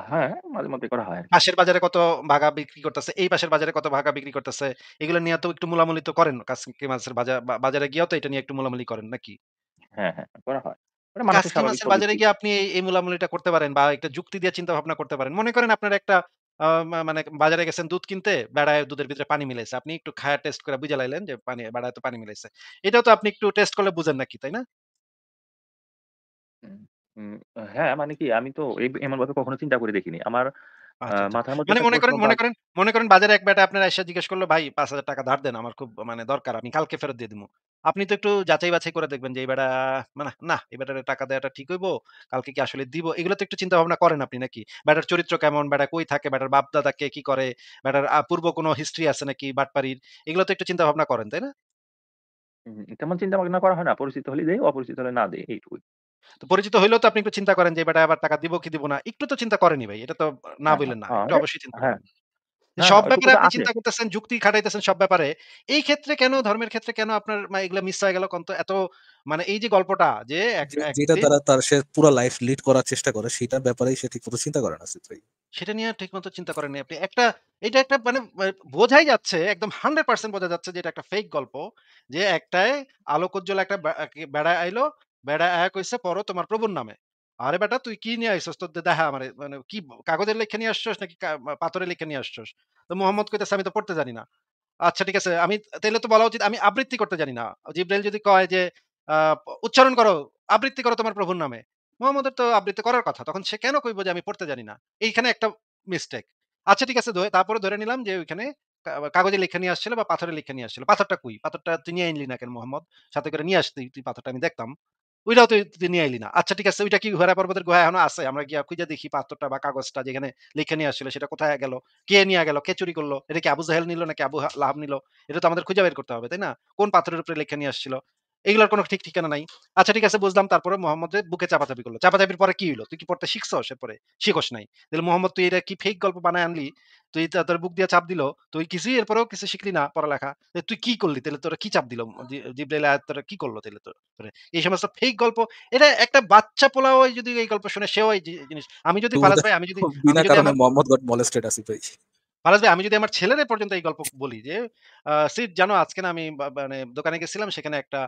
হ্যাঁ, মাঝে মধ্যে করা হয় পাশের বাজারে কত ভাগা বিক্রি করতেছে, এই পাশের বাজারে কত ভাগা বিক্রি করতেছে। এগুলো নিয়ে তো একটু মোলামুলি তো করেন। কাস্কি মাছের বাজার বাজারে গিয়েও তো এটা নিয়ে একটু মোলামুলি করেন নাকি? হ্যাঁ, হ্যাঁ করা হয়। মানে কাস্কি মাছের বাজারে গিয়ে আপনি এই, এই মোলামুলিটা করতে পারেন বা একটা যুক্তি দিয়ে চিন্তা ভাবনা করতে পারেন। মনে করেন আপনার একটা আ মানে বাজারে গেছেন দুধ কিনতে, বেড়ায় দুধের ভিতরে পানি মিলাইছে। আপনি একটু খায়া টেস্ট করে বুঝে লাইলেন যে পানি বেড়ায় তো পানি মিলাইছে। এটাও তো আপনি একটু টেস্ট করলে বুঝেন নাকি, তাই না? হ্যাঁ, মানে কি আমি তো এই এমনভাবে কখনো চিন্তা করে দেখিনি। আমার আচ্ছা, আচ্ছা। মাথার মধ্যে মানে মনে করেন মনে করেন মনে করেন বাজারে এক ব্যাটা আপনার আইসা জিজ্ঞেস করলো, "ভাই ৳৫,০০০ ধার দেন। আমার খুব মানে দরকার। আমি কালকে ফেরত দিয়ে দিমু।" আপনি তো একটু যাচাই-বাছাই করে দেখবেন যে এই মানে না, এই টাকা দেওয়াটা ঠিক হইব? কালকে কি আসলে দিব? এগুলো তো একটু চিন্তা ভাবনা করেন আপনি নাকি? বেটার চরিত্র কেমন? বেটা কই থাকে? বেটার বাপ-দাদা কে কি করে? বেটার পূর্ব কোনো হিস্ট্রি আছে নাকি বাটপাড়ির এগুলো তো একটু চিন্তা ভাবনা করেন, তাই না? তেমন চিন্তা ভাবনা করা হয় না। পরিচিত হলে দেয় অপরিচিত হলে না দেয় এইটুকুই। তো পরিচিত হইলেও তো আপনি একটু চিন্তা করেন যে বেটা আবার টাকা দিব কি দিব না একটু তো চিন্তা করেনি ভাই এটা তো না হ্যাঁ, বললেন হ্যাঁ, না হ্যাঁ অবশ্যই চিন্তা হ্যাঁ। করেন সব ব্যাপারে আপনি চিন্তা করতেছেন যুক্তি খাটাইতেছেন সব ব্যাপারে এই ক্ষেত্রে কেন ধর্মের ক্ষেত্রে কেন আপনার মানে এগুলা মিস হয়ে গেল কত এত মানে এই যে গল্পটা যে যেটা তারা তার সে পুরো লাইফ লিড করার চেষ্টা করে সেটা ব্যাপারেই সে ঠিক মতো চিন্তা করে না সিদ্দিক সেটা নিয়ে ঠিকমতো চিন্তা করেননি আপনি একটা এটা একটা মানে, মানে বোঝাই যাচ্ছে একদম হান্ড্রেড পার্সেন্ট বোঝা যাচ্ছে যে এটা একটা ফেক গল্প যে একটায় আলোকোজ্জ্বল একটা বেড়া আইলো বেড়া এক হ্যাঁ, হইছে পরো তোমার প্রভুর নামে আরে বেটা তুই কি নিয়ে আইসস তো দেখা আমার মানে, মানে কি কাগজের লেখে নিয়ে আসছস নাকি পাথরের লেখে নিয়ে আসছস তো মোহাম্মদ কইতেছে আমি তো পড়তে জানি না আচ্ছা ঠিক আছে আমি তাহলে তো বলা উচিত আমি আবৃত্তি করতে জানি না জিব্রাইল যদি কয় যে উচ্চারণ করো আবৃত্তি করো তোমার প্রভুর নামে মোহাম্মদের তো আবৃত্তি করার কথা তখন সে কেন কইব যে আমি পড়তে জানি না এইখানে একটা মিস্টেক আচ্ছা ঠিক আছে তারপরে ধরে নিলাম যে ওইখানে কাগজে লিখে নিয়ে আসছিল বা পাথরে লিখে নিয়ে আসছিল পাথরটা কুই পাথরটা তুই নিয়ে আনলি না কেন মোহাম্মদ সাথে করে নিয়ে আসতি তুই পাথরটা আমি দেখতাম ওইটাও তুই নিয়ে আইলি না আচ্ছা ঠিক আছে ওইটা কি ঘোড়া পর্বতের গুহা এখনো আছে আমরা গিয়া খুঁজে দেখি পাথরটা বা কাগজটা যেখানে লিখে নিয়ে আসছিল সেটা কোথায় গেল কে নিয়ে গেল কে চুরি করলো এটা কি আবু জাহেল নিল নাকি আবু লাহাব নিল এটা তো আমাদের খুঁজে বের করতে হবে তাই না কোন পাথরের উপরে লিখে নিয়ে আসছিল এগুলোর কোনো ঠিক ঠিকানা নাই আচ্ছা ঠিক আছে বুঝলাম তারপরে মোহাম্মদ বুকে চাপাচাপি করলো চাপাচাপির পরে কি হলো তুই কি পড়তে শিখছ সে পরে শিখস নাই তাহলে মোহাম্মদ তুই এটা কি ফেক গল্প বানায় আনলি তুই তোর বুক দিয়ে চাপ দিল তুই কিছুই এরপরেও কিছু শিখলি না পড়ালেখা তুই কি করলি তাহলে তোরা কি চাপ দিল জিবরাইল তোরা কি করলো তাহলে তোর এই সমস্ত ফেক গল্প এটা একটা বাচ্চা পোলাও যদি এই গল্প শুনে সেও এই জিনিস আমি যদি ফালাস ভাই আমি যদি মোহাম্মদ গট মলেস্টেড আসি ভাই মারাজ ভাই আমি যদি আমার ছেলেদের পর্যন্ত এই গল্প বলি যে সিট জানো আজকে না আমি মানে দোকানে গেছিলাম সেখানে একটা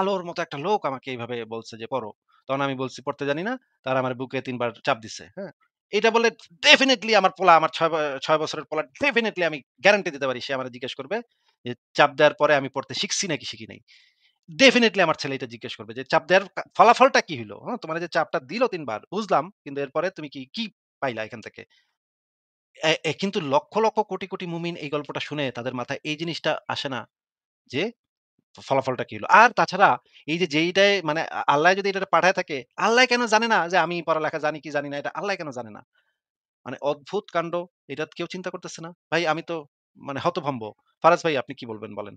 আলোর মতো একটা লোক আমাকে এইভাবে বলছে যে পড়ো তখন আমি বলছি পড়তে জানি না তার আমার বুকে তিনবার চাপ দিছে হ্যাঁ এটা বলে ডেফিনেটলি আমার পোলা আমার ছয় ছয় বছরের পোলা ডেফিনেটলি আমি গ্যারান্টি দিতে পারি সে আমার জিজ্ঞেস করবে যে চাপ দেওয়ার পরে আমি পড়তে শিখছি নাকি শিখি নাই ডেফিনেটলি আমার ছেলে এটা জিজ্ঞেস করবে যে চাপ দেওয়ার ফলাফলটা কি হলো হ্যাঁ তোমার যে চাপটা দিল তিনবার বুঝলাম কিন্তু এরপরে তুমি কি কি পাইলা এখান থেকে কিন্তু লক্ষ, লক্ষ কোটি, কোটি মুমিন এই গল্পটা শুনে তাদের মাথায় এই জিনিসটা আসে না যে ফলাফলটা কি হলো? আর তাছাড়া এই যে যেইটাই মানে আল্লাহ যদি এটা পাঠায় থাকে, আল্লাহ কেন জানে না যে আমি পড়ালেখা জানি কি জানি না এটা আল্লাহ কেন জানে না? মানে অদ্ভুত কাণ্ড এটা কেউ চিন্তা করতেছে না। ভাই আমি তো মানে হতভম্ব। ফারাজ ভাই আপনি কি বলবেন বলেন?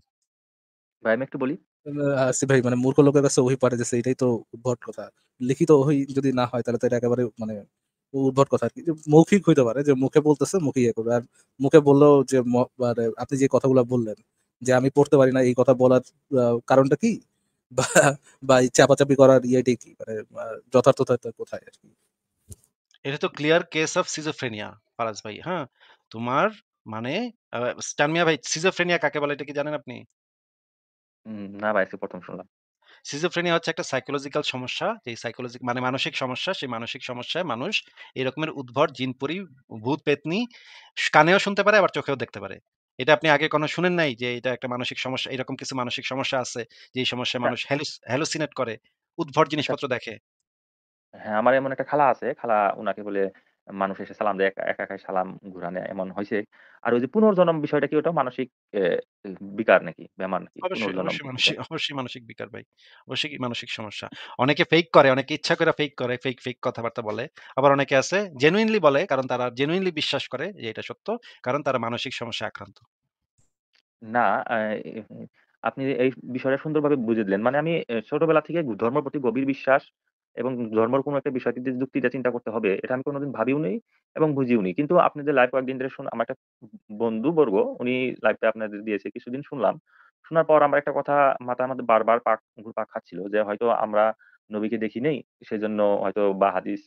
ভাই আমি একটু বলি? আ ভাই মানে মূর্খ লোকের কাছে পারে যে এটাই তো উদ্ভট কথা। লিখিত ওহী যদি না হয় তাহলে তো এটা একেবারে মানে উদ্ভট কথা আর কি মৌখিক হইতে পারে যে মুখে বলতেছে মুখে ইয়ে করবে আর মুখে বললেও যে মানে আপনি যে কথাগুলো বললেন যে আমি পড়তে পারি না এই কথা বলার কারণটা কি বা এই চাপাচাপি করার ইয়েটাই কি মানে যথার্থতা কোথায় আর কি এটা তো clear case of schizophrenia Faraz ভাই হ্যাঁ তোমার মানে স্টানমিয়া ভাই সিজোফ্রেনিয়া কাকে বলে এটা কি জানেন আপনি না ভাই প্রথম শুনলাম সিজোফ্রেনিয়া হচ্ছে একটা সাইকোলজিক্যাল সমস্যা যে সাইকোলজি মানে মানসিক সমস্যা সেই মানসিক সমস্যায় মানুষ এরকমের উদ্ভর জিনপুরি ভূত পেতনি কানেও শুনতে পারে আবার চোখেও দেখতে পারে এটা আপনি আগে কোনো শুনেন নাই যে এটা একটা মানসিক সমস্যা এরকম কিছু মানসিক সমস্যা আছে যে সমস্যায় হ্যাঁ। মানুষ হ্যালুসিনেট করে উদ্ভর আচ্ছা। জিনিসপত্র দেখে হ্যাঁ আমার এমন একটা খালা আছে খালা ওনাকে বলে মানুষ এসে সালাম দেয় একা একাই সালাম ঘুরানে এমন হয়েছে আর ওই যে পুনর্জন্ম বিষয়টা কি ওটা মানসিক বিকার নাকি বেমার নাকি অবশ্যই মানসিক বিকার ভাই অবশ্যই মানসিক সমস্যা অনেকে ফেক করে অনেকে ইচ্ছা করে ফেক করে ফেক ফেক কথাবার্তা বলে আবার অনেকে আছে জেনুইনলি বলে কারণ তারা জেনুইনলি বিশ্বাস করে যে এটা সত্য কারণ তারা মানসিক সমস্যা আক্রান্ত না আহ, আপনি এই বিষয়টা সুন্দরভাবে বুঝে দিলেন মানে আমি ছোটবেলা থেকে ধর্মের প্রতি গভীর বিশ্বাস এবং ধর্মর কোনো একটা বিষয় যদি যুক্তিটা চিন্তা করতে হবে এটা আমি কোনোদিন ভাবিও নেই এবং বুঝিও নি। কিন্তু আপনাদের লাইভ কয়েকদিন ধরে শুন আমার একটা বন্ধু বর্গ উনি লাইভটা আপনাদের দিয়েছে কিছুদিন শুনলাম। শোনার পর আমার একটা কথা মাথার মধ্যে বারবার পাক ঘুরপাক খাচ্ছিল যে হয়তো আমরা নবীকে দেখি নাই সেজন্য হয়তো বা হাদিস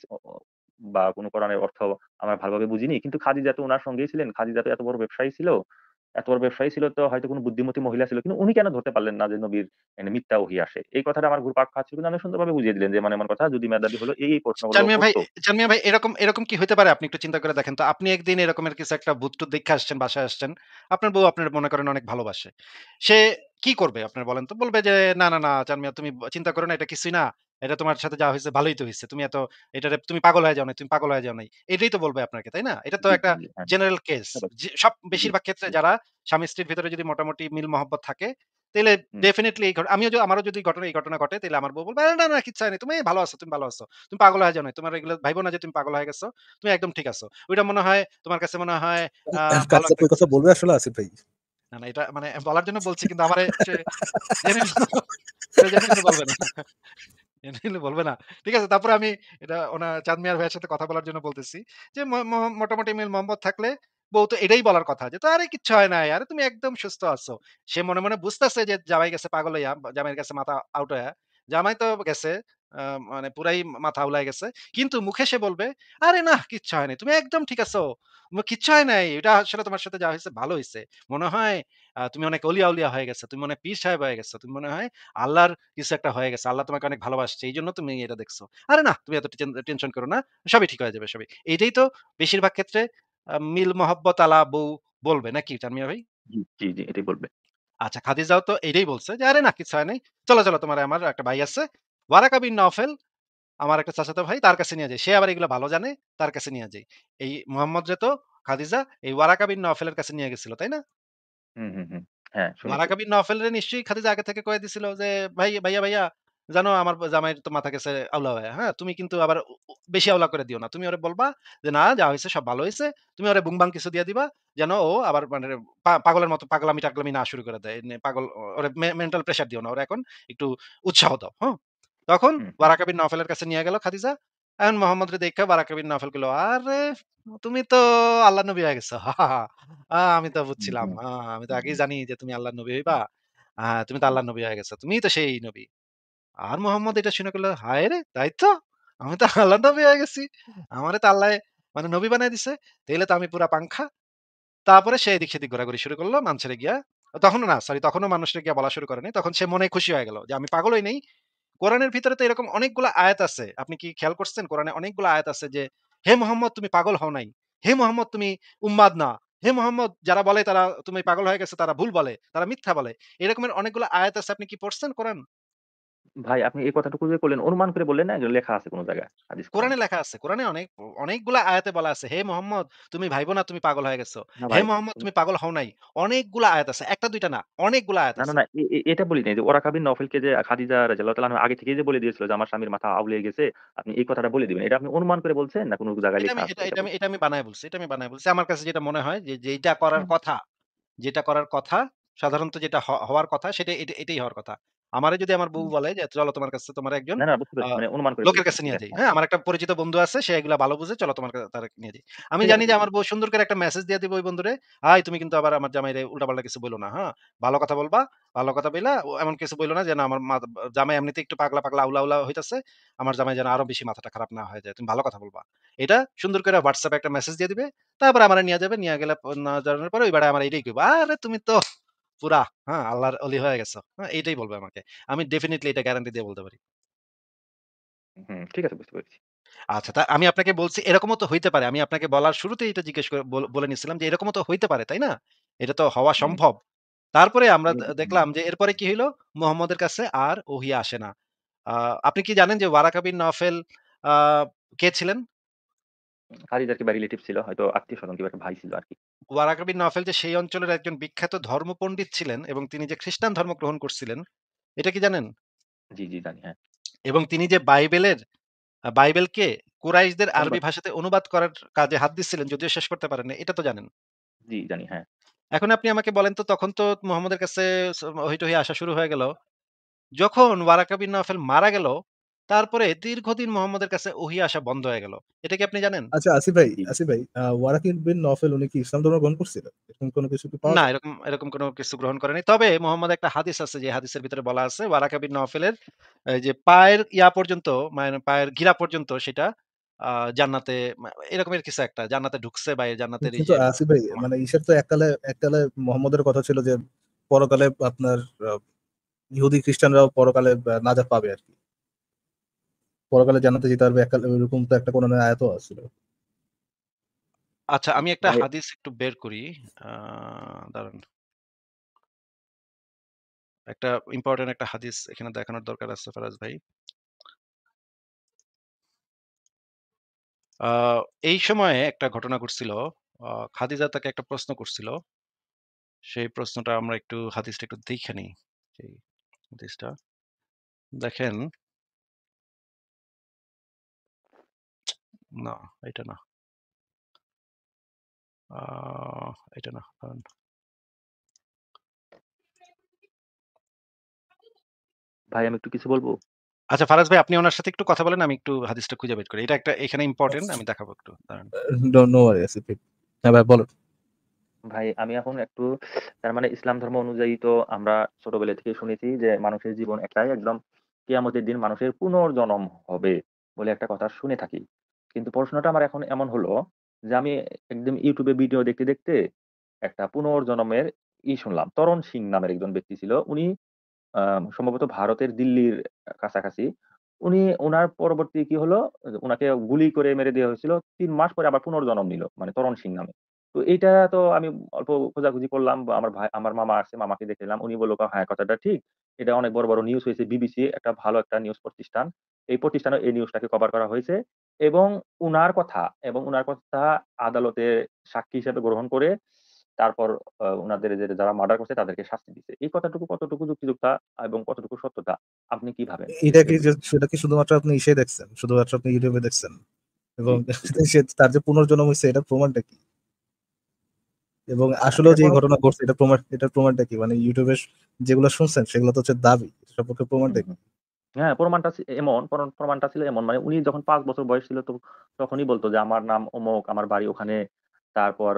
বা কোনো কোরআনের অর্থ আমরা ভালোভাবে বুঝিনি। কিন্তু খাদিজা তো ওনার সঙ্গেই ছিলেন। খাদিজা তো এত বড় ব্যবসায়ী ছিল। এত বড় ব্যবসায়ী ছিল তো হয়তো কোনো বুদ্ধিমতী মহিলা ছিল কিন্তু উনি কেন ধরতে পারলেন না যে নবীর মানে মিথ্যা ওহি আসে এই কথাটা আমার ঘুরপাক খাচ্ছিল কিন্তু আমি সুন্দরভাবে বুঝিয়ে দিলেন যে মানে আমার কথা যদি মেধাবী হলো এই এই প্রশ্নগুলো জামিয়া ভাই জামিয়া ভাই এরকম এরকম কি হতে পারে আপনি একটু চিন্তা করে দেখেন তো আপনি একদিন এরকমের কিছু একটা ভূত দেখে আসছেন বাসায় আসছেন আপনার বউ আপনার মনে করেন অনেক ভালোবাসে সে কি করবে আপনার বলেন তো বলবে যে না না না চানমিয়া তুমি চিন্তা করো না এটা কিছুই না এটা তোমার সাথে যা হয়েছে ভালোই তো হয়েছে তুমি এত এটা তুমি পাগল হয়ে যাও নাই তুমি পাগল হয়ে যাও নাই এটাই তো বলবে আপনাকে তাই না এটা তো একটা জেনারেল হ্যাঁ। কেস সব বেশিরভাগ ক্ষেত্রে যারা স্বামী স্ত্রীর ভিতরে যদি মোটামুটি মিল মহব্বত থাকে তাহলে ডেফিনেটলি এই ঘটনা আমিও আমারও যদি ঘটনা এই ঘটনা ঘটে তাহলে আমার বউ বলবে না না কিচ্ছা নেই তুমি ভালো আছো তুমি ভালো আছো তুমি পাগল হয়ে যাও নাই তোমার এগুলো ভাইবো না যে তুমি পাগল হয়ে গেছো তুমি একদম ঠিক আছো ওইটা মনে হয় তোমার কাছে মনে হয় কথা বলবে আসলে আসিফ ভাই না না এটা মানে বলার জন্য বলছি কিন্তু আমার বলবে না বলবে না ঠিক আছে তারপরে আমি এটা ওনা চাঁদ মিয়ার ভাইয়ের সাথে কথা বলার জন্য বলতেছি যে মোটামুটি মিল মোহাম্মদ থাকলে বউ তো এটাই বলার কথা যে আরে কিচ্ছু হয় না আরে তুমি একদম সুস্থ আছো সে মনে মনে বুঝতেছে যে জামাই গেছে পাগল হইয়া জামাইয়ের কাছে মাথা আউট হইয়া জামাই তো গেছে মানে পুরাই মাথা উলাই গেছে কিন্তু মুখে সে বলবে আরে না কিচ্ছু হয় নাই তুমি একদম ঠিক আছো কিচ্ছু হয় নাই এটা আসলে তোমার সাথে যা হয়েছে ভালো হয়েছে মনে হয় তুমি অনেক অলিয়া উলিয়া হয়ে গেছে তুমি মনে পীর সাহেব হয়ে গেছো তুমি মনে হয় আল্লাহর কিছু একটা হয়ে গেছে আল্লাহ তোমাকে অনেক ভালোবাসছে এই জন্য তুমি এটা দেখছো আরে না তুমি এত টেনশন করো না সবই ঠিক হয়ে যাবে সবই এইটাই তো বেশিরভাগ ক্ষেত্রে মিল মহব্বত আলা বউ বলবে নাকি তানমিয়া ভাই জি জি এটাই বলবে আচ্ছা খাদিজাও তো এটাই বলছে যে আরে না কিছু হয় নাই চলো চলো তোমার আমার একটা ভাই আছে ওয়ারাকা বিন নফেল আমার একটা চাচাতো ভাই তার কাছে নিয়ে যায় সে আবার এগুলো ভালো জানে তার কাছে নিয়ে যায় এই মোহাম্মদ রে তো খাদিজা এই ওয়ারাকা বিন নফেলের কাছে নিয়ে গেছিল তাই না হুম হুম হ্যাঁ ওয়ারাকা বিন নফেল নিশ্চয়ই খাদিজা আগে থেকে কয়ে দিছিল যে ভাই ভাইয়া ভাইয়া জানো আমার জামাইয়ের তো মাথা গেছে আউলা হয় হ্যাঁ তুমি কিন্তু আবার বেশি আউলা করে দিও না তুমি ওরে বলবা যে না যা হয়েছে সব ভালো হয়েছে তুমি ওরে বুংবাং কিছু দিয়ে দিবা যেন ও আবার মানে পাগলের মতো পাগলামি টাকলামি না শুরু করে দেয় পাগল ওরে মেন্টাল প্রেশার দিও না ওরা এখন একটু উৎসাহ দাও হ্যাঁ তখন বারাকাবির নফেলের কাছে নিয়ে গেল খাদিজা এখন মোহাম্মদ রে দেখা বারাকাবির নফেল গুলো আরে তুমি তো আল্লাহ নবী হয়ে গেছো আমি তো বুঝছিলাম আমি তো আগেই জানি যে তুমি আল্লাহ নবী হইবা তুমি তো আল্লাহ নবী হয়ে গেছো তুমি তো সেই নবী আর মোহাম্মদ এটা শুনে করলো হায় রে তাই তো আমি তো আল্লাহ নবী হয়ে গেছি আমারে তো আল্লাহ মানে নবী বানাই দিছে তাইলে তো আমি পুরা পাংখা তারপরে সে এদিক সেদিক ঘোরাঘুরি শুরু করলো মানুষের গিয়া তখনও না সরি তখনও মানুষের গিয়া বলা শুরু করেনি তখন সে মনে খুশি হয়ে গেল যে আমি পাগল পাগলই নেই কোরআনের ভিতরে তো এরকম অনেকগুলো আয়াত আছে আপনি কি খেয়াল করছেন কোরআনে অনেকগুলো আয়াত আছে যে হে মোহাম্মদ তুমি পাগল হও নাই হে মোহাম্মদ তুমি উম্মাদ না হে মোহাম্মদ যারা বলে তারা তুমি পাগল হয়ে গেছে তারা ভুল বলে তারা মিথ্যা বলে এরকমের অনেকগুলো আয়াত আছে আপনি কি পড়ছেন কোরআন ভাই আপনি এই কথাটুকু যে করলেন অনুমান করে বললেন না লেখা আছে কোনো জায়গায় কোরআনে লেখা আছে কোরআনে অনেক অনেকগুলো আয়াতে বলা আছে হে মোহাম্মদ তুমি ভাইবো না তুমি পাগল হয়ে গেছো হে মোহাম্মদ তুমি পাগল হও নাই অনেকগুলো আয়াত আছে একটা দুইটা না অনেকগুলো আয়াত না না এটা বলি নাই যে ওরা কাবিন নফিলকে যে খাদিজা রাদিয়াল্লাহু তাআলা আগে থেকে যে বলে দিয়েছিল যে আমার স্বামীর মাথা আউলিয়ে গেছে আপনি এই কথাটা বলে দিবেন এটা আপনি অনুমান করে বলছেন না কোনো জায়গায় এটা লেখা আমি আছে এটা আমি এটা আমি বানায় বলছি এটা আমি বানায় বলছি আমার কাছে যেটা মনে হয় যে যেটা করার কথা যেটা করার কথা সাধারণত যেটা হওয়ার কথা সেটা এটাই হওয়ার কথা। আমারে যদি আমার বউ বলে যে, "চলো তোমার কাছে তোমার একজন মানে লোকের কাছে নিয়ে হ্যাঁ, যাই।" হ্যাঁ।, হ্যাঁ? আমার একটা পরিচিত বন্ধু আছে, সে এগুলা ভালো বুঝে, "চলো তোমার কাছে তারে নিয়ে যাই।" আমি জানি যে আমার বউ সুন্দর করে একটা মেসেজ দিয়ে দিবে ওই বন্ধুরে, "আয় তুমি কিন্তু আবার আমার জামাইরে উল্টাপাল্টা কিছু বলো না, হ্যাঁ? ভালো কথা বলবা। ভালো কথা বইলা এমন কিছু বলো না যেন আমার জামাই এমনিতে একটু পাকলা পাকলা আউলা, উলা হইতাছে। আমার জামাই যেন আরো বেশি মাথাটা খারাপ না হয়ে যায়। তুমি ভালো কথা বলবা।" এটা সুন্দর করে হোয়াটসঅ্যাপে একটা মেসেজ দিয়ে দিবে। তারপরে আমার নিয়ে যাবে। নিয়ে গেলে প না জানানোর পরে ওই আমার এটাই কইবো, "আরে তুমি তো" পুরা হ্যাঁ আল্লাহর অলি হয়ে গেছো হ্যাঁ এইটাই বলবে আমাকে আমি ডেফিনেটলি এটা গ্যারান্টি দিয়ে বলতে পারি ঠিক আছে বুঝতে পারছি আচ্ছা তা আমি আপনাকে বলছি এরকমও তো হইতে পারে আমি আপনাকে বলার শুরুতে এটা জিজ্ঞেস করে বলে নিছিলাম যে এরকমও তো হইতে পারে তাই না এটা তো হওয়া সম্ভব তারপরে আমরা দেখলাম যে এরপরে কি হইলো মোহাম্মদের কাছে আর ওহি আসে না আহ, আপনি কি জানেন যে ওয়ারাকাবিন নফেল আহ, কে ছিলেন খাদিজার কিংবা রিলেটিভ ছিল হয়তো আত্মীয় স্বজন ভাই ছিল আর কি ওয়ারাকা বিন নফেল যে সেই অঞ্চলের একজন বিখ্যাত ধর্মপণ্ডিত ছিলেন এবং তিনি যে খ্রিস্টান ধর্ম গ্রহণ করছিলেন এটা কি জানেন জি জি জানি হ্যাঁ এবং তিনি যে বাইবেলের বাইবেলকে কুরাইশদের হ্যাঁ, আরবি ভাষাতে অনুবাদ করার কাজে হাত দিচ্ছিলেন যদিও শেষ করতে পারেন এটা তো জানেন জি জানি হ্যাঁ এখন আপনি আমাকে বলেন তো তখন তো মোহাম্মদের কাছে হইটই আসা শুরু হয়ে গেল যখন ওয়ারাকা বিন নফেল মারা গেল তারপরে দীর্ঘদিন মোহাম্মদের কাছে ওহি আসা বন্ধ হয়ে গেল। এটা কি আপনি জানেন? আচ্ছা আসিফ ভাই, আসিফ ভাই আ বিন নফেল উনি কি ইসলাম ধর্ম গ্রহণ করছিল? এরকম কোনো কিছু কি পাওয়া না, এরকম এরকম কোনো কিছু গ্রহণ করেনি। তবে মোহাম্মদ একটা হাদিস আছে যে হাদিসের ভিতরে বলা আছে ওয়ারাকা বিন নওফেলের এই যে পায়ের ইয়া পর্যন্ত মানে পায়ের গিরা পর্যন্ত সেটা জান্নাতে এরকমের কিছু একটা জান্নাতে ঢুকছে বা জান্নাতের এই ইয়ে আসিফ ভাই মানে ঈশ্বর তো এককালে এককালে মোহাম্মদের কথা ছিল যে পরকালে আপনার ইহুদি খ্রিস্টানরাও পরকালে নাজাত পাবে আরকি। পরকালে জানাতে যেতে পারবে এরকম তো একটা কোরআনের আয়াতও আসছিল আচ্ছা আমি একটা হাদিস একটু বের করি দাঁড়ান একটা ইম্পর্টেন্ট একটা হাদিস এখানে দেখানোর দরকার আছে ফারাজ ভাই এই সময়ে একটা ঘটনা ঘটছিল খাদিজা তাকে একটা প্রশ্ন করছিল সেই প্রশ্নটা আমরা একটু হাদিসটা একটু দেখে নিই হাদিসটা দেখেন না এটা না এটা না কারণ ভাই আমি একটু কিছু বলবো আচ্ছা ফারাজ ভাই আপনি ওনার সাথে একটু কথা বলেন আমি একটু হাদিসটা খুঁজে বের করি এটা একটা এখানে ইম্পর্টেন্ট আচ্ছা। আমি দেখাবো একটু নো ওয়ারি হ্যাঁ ভাই ভাই আমি এখন একটু তার মানে ইসলাম ধর্ম অনুযায়ী তো আমরা ছোটবেলা থেকে শুনেছি যে মানুষের জীবন একটাই একদম কিয়ামতের দিন মানুষের পুনর্জন্ম হবে বলে একটা কথা শুনে থাকি কিন্তু প্রশ্নটা আমার এখন এমন হলো যে আমি একদম ইউটিউবে ভিডিও দেখতে দেখতে একটা পুনর্জন্মের ই শুনলাম তরণ সিং নামের একজন ব্যক্তি ছিল উনি আহ, সম্ভবত ভারতের দিল্লির কাছাকাছি উনি ওনার পরবর্তী কি হলো ওনাকে গুলি করে মেরে দেওয়া হয়েছিল তিন মাস পরে আবার পুনর্জন্ম নিল মানে তরণ সিং নামে তো এইটা তো আমি অল্প খোঁজাখুঁজি করলাম বা আমার ভাই আমার মামা আছে মামাকে দেখলাম উনি বললো হ্যাঁ কথাটা ঠিক এটা অনেক বড় বড় নিউজ হয়েছে বিবিসি একটা ভালো একটা নিউজ প্রতিষ্ঠান এই প্রতিষ্ঠানে এই নিউজটাকে কভার করা হয়েছে এবং উনার কথা এবং উনার কথা আদালতে সাক্ষী হিসেবে গ্রহণ করে তারপর যে যারা মার্ডার করছে তাদেরকে শাস্তি দিচ্ছে এই কথাটুকু কতটুকু যুক্তিযুক্ত এবং কতটুকু সত্যতা আপনি কি ভাবেন এটা কি সেটা কি শুধুমাত্র আপনি ইসে দেখছেন শুধুমাত্র আপনি ইউটিউবে দেখছেন এবং (laughs) তার যে পুনর্জন্ম হয়েছে এটা প্রমাণটা কি এবং আসলে যে ঘটনা ঘটছে এটা প্রমাণ এটা প্রমাণটা কি মানে ইউটিউবে যেগুলো শুনছেন সেগুলো তো হচ্ছে দাবি সম্পর্কে প্রমাণটা কি হ্যাঁ, প্রমাণটা এমন, প্রমাণটা ছিল এমন মানে উনি যখন পাঁচ বছর বয়স ছিল তো তখনই বলতো যে আমার নাম অমুক, আমার বাড়ি ওখানে। তারপর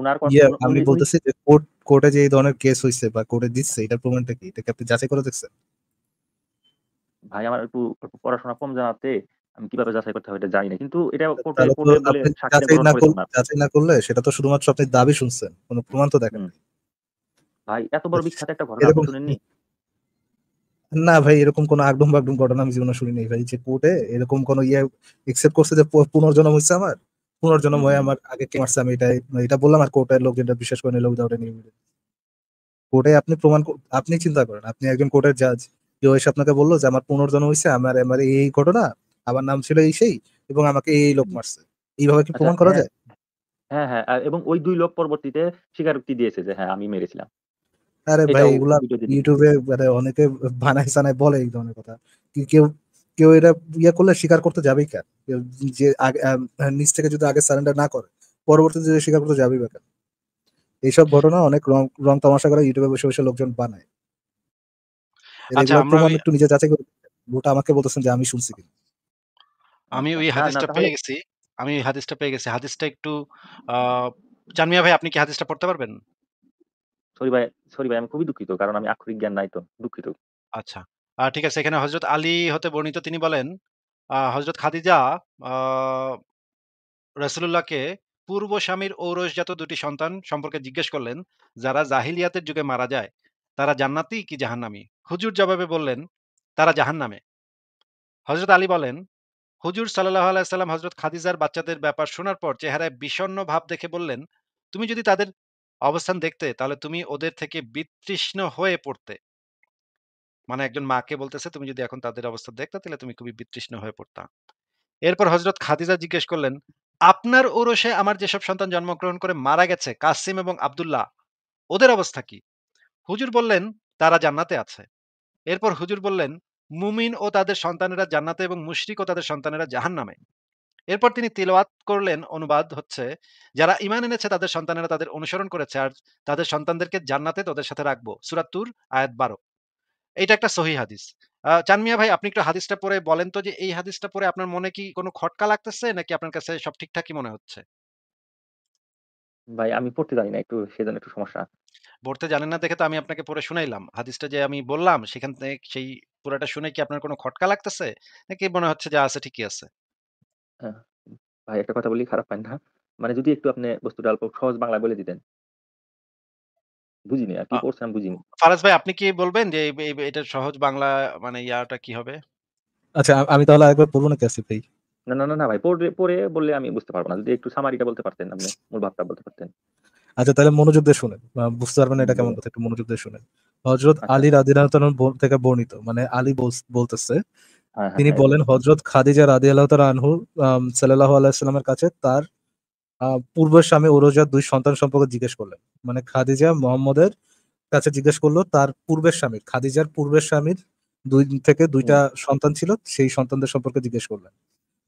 উনার কথা ইয়া আপনি উনি বলতেছি যে কোর্ট কোর্টে যে এই ধরনের কেস হইছে বা কোর্টে দিচ্ছে এটা প্রমাণটা কি? এটা কি আপনি যাচাই করে দেখছেন? ভাই আমার একটু পড়াশোনা কম জানাতে আমি কিভাবে যাচাই করতে হবে এটা জানি না। কিন্তু এটা কোর্টে কোর্টে বলে আপনি সাক্ষ্যটা যাচাই গ্রহণ না কর যাচাই না করলে সেটা তো শুধুমাত্র আপনি দাবি শুনছেন। কোনো প্রমাণ তো দেখেন হুম। ভাই এত বড় আচ্ছা, বিখ্যাত একটা ঘটনা আপনি শুনেননি? না ভাই এরকম কোনো আগডুম বাগডুম ঘটনা আমি জীবনে শুনি নাই ভাই যে কোর্টে এরকম কোনো ইয়ে এক্সেপ্ট করছে যে পুনর্জন্ম হয়েছে আমার পুনর্জন্ম হয়ে আমার আগে কে মারছে আমি এটা এটা বললাম আর কোর্টের লোক এটা বিশ্বাস করে নিল উইদাউট এনি কোর্টে আপনি প্রমাণ আপনি চিন্তা করেন আপনি একজন কোর্টের জাজ কেউ এসে আপনাকে বললো যে আমার পুনর্জন্ম হয়েছে আমার আমার এই ঘটনা আমার নাম ছিল এই সেই এবং আমাকে এই লোক মারছে এইভাবে কি আচ্ছা, প্রমাণ করা হ্যাঁ। যায় হ্যাঁ হ্যাঁ এবং ওই দুই লোক পরবর্তীতে স্বীকারোক্তি দিয়েছে যে হ্যাঁ আমি মেরেছিলাম আরে ভাই ওগুলা ইউটিউবে মানে অনেকে বানায় সানায় বলে এই ধরনের কথা কেউ কেউ এটা ইয়ে করলে স্বীকার করতে যাবেই কেন যে নিচ থেকে যদি আগে সারেন্ডার না করে পরবর্তীতে যদি স্বীকার করতে যাবেই বা কেন এইসব ঘটনা অনেক রং রং তামাশা করে ইউটিউবে বসে বসে লোকজন বানায় আচ্ছা, একটু যাচাই করে ওটা আমাকে বলতেছেন যে আমি শুনছি আচ্ছা, আমি ওই হাদিসটা পেয়ে গেছি আমি হাদিসটা পেয়ে গেছি হাদিসটা একটু ভাই আপনি কি হাদিসটা পড়তে পারবেন সরি ভাই, সরি ভাই আমি খুবই দুঃখিত। কারণ আমি আক্ষরিক জ্ঞান নাই তো। দুঃখিত। আচ্ছা। ঠিক আছে। এখানে আলী হতে বর্ণিত তিনি বলেন, খাদিজা পূর্ব স্বামীর ঔরসজাত সন্তান সম্পর্কে জিজ্ঞেস করলেন, যারা জাহিলিয়াতের যুগে মারা যায়, তারা জান্নাতি কি জাহান্নামী? হুজুর জবাবে বললেন, "তারা জাহান্নামে।" হজরত আলী বলেন, হুজুর সাল্লাল্লাহু আলাইহি খাদিজার বাচ্চাদের ব্যাপার শোনার পর চেহারায় বিষণ্ণ ভাব দেখে বললেন, "তুমি যদি তাদের" অবস্থান দেখতে তাহলে তুমি ওদের থেকে বিতৃষ্ণ হয়ে পড়তে মানে একজন মাকে বলতেছে তুমি যদি এখন তাদের অবস্থা দেখতে তাহলে তুমি খুবই বিতৃষ্ণ হয়ে পড়তা এরপর হজরত খাদিজা জিজ্ঞেস করলেন আপনার ওরসে আমার যেসব সন্তান জন্মগ্রহণ করে মারা গেছে কাসিম এবং আবদুল্লাহ ওদের অবস্থা কি হুজুর বললেন তারা জান্নাতে আছে এরপর হুজুর বললেন মুমিন ও তাদের সন্তানেরা জান্নাতে এবং মুশরিক ও তাদের সন্তানেরা জাহান নামে এরপর তিনি তিলওয়াত করলেন অনুবাদ হচ্ছে যারা ইমান এনেছে তাদের সন্তানেরা তাদের অনুসরণ করেছে আর তাদের সন্তানদেরকে জান্নাতে তাদের সাথে রাখবো সুরাতুর আয়াত বারো এটা একটা সহি হাদিস চানমিয়া ভাই আপনি একটু হাদিসটা পরে বলেন তো যে এই হাদিসটা পরে আপনার মনে কি কোনো খটকা লাগতেছে নাকি আপনার কাছে সব ঠিকঠাকই মনে হচ্ছে ভাই আমি পড়তে জানি না একটু সেজন্য একটু সমস্যা পড়তে জানেন না দেখে তো আমি আপনাকে পড়ে শুনাইলাম হাদিসটা যে আমি বললাম সেখান থেকে সেই পুরাটা শুনে কি আপনার কোনো খটকা লাগতেছে নাকি মনে হচ্ছে যে আছে ঠিকই আছে হ্যাঁ, ভাই একটা কথা বলি খারাপ পায়েন না। মানে যদি একটু আপনি বস্তুটা অল্প সহজ বাংলা বলে দিতেন। বুঝিনি আর কি আ বুঝিনি। ফারাজ ভাই আপনি কি বলবেন যে এটা সহজ বাংলা মানে ইয়াটা কি হবে? আচ্ছা আমি তাহলে একবার পড়ব না আসিফ ভাই? না, না, না, না ভাই পড়ে পড়ে বললে আমি বুঝতে পারবো না। যদি একটু সামারিটা বলতে পারতেন আপনি, মূল ভাবটা বলতে পারতেন। আচ্ছা তাহলে মনোযোগ দিয়ে শুনেন। বুঝতে পারবেন এটা কেমন কথা। একটু মনোযোগ দিয়ে শুনেন। হজরত আচ্ছা। আলী রাদিয়াল্লাহু থেকে বর্ণিত। মানে আলী বলতেছে হ্যাঁ, হ্যাঁ, তিনি হ্যাঁ। বলেন হজরত খাদিজা রাদি আল্লাহ তার আনহু সাল্লাহ আলাইসাল্লামের কাছে তার পূর্ব স্বামী ওরোজার দুই সন্তান সম্পর্কে জিজ্ঞেস করলেন মানে খাদিজা মোহাম্মদের কাছে জিজ্ঞেস করলো তার পূর্বের স্বামী খাদিজার পূর্বের স্বামীর দুই থেকে দুইটা সন্তান ছিল সেই সন্তানদের সম্পর্কে জিজ্ঞেস করলেন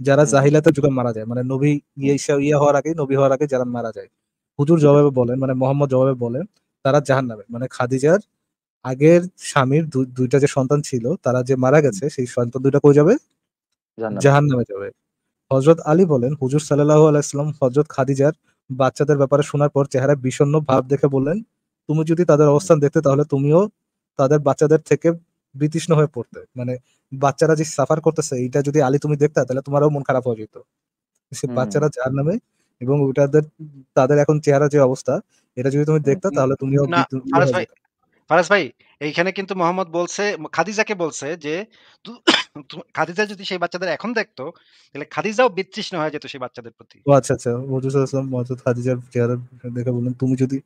যারা জাহিলাতের যুগে মারা যায় মানে নবী ইয়া ইয়া হওয়ার আগে নবী হওয়ার আগে যারা মারা যায় হুজুর জবাবে বলেন মানে মোহাম্মদ জবাবে বলেন তারা জাহান নামে মানে খাদিজার আগের স্বামীর দুইটা যে সন্তান ছিল তারা যে মারা গেছে সেই সন্তান দুইটা কই যাবে জাহান নামে যাবে হজরত আলী বলেন হুজুর সাল্লাহ আলাইসলাম হজরত খাদিজার বাচ্চাদের ব্যাপারে শোনার পর চেহারা বিষণ্ন ভাব দেখে বললেন তুমি যদি তাদের অবস্থান দেখতে তাহলে তুমিও তাদের বাচ্চাদের থেকে বিতৃষ্ণ হয়ে পড়তে মানে বাচ্চারা যে সাফার করতেছে এইটা যদি আলী তুমি দেখতে তাহলে তোমারও মন খারাপ হয়ে যেত সে বাচ্চারা যার নামে এবং ওটাদের তাদের এখন চেহারা যে অবস্থা এটা যদি তুমি দেখতে তাহলে তুমিও ফারাজ ভাই এইখানে কিন্তু মোহাম্মদ বলছে খাদিজাকে বলছে যে (coughs) খাদিজা যদি সেই বাচ্চাদের এখন দেখতো তাহলে খাদিজাও বিতৃষ্ণ হয়ে যেত সেই বাচ্চাদের প্রতি ও আচ্ছা আচ্ছা মজুদ আসলাম মজুদ খাদিজার চেহারা দেখে বললেন তুমি যদি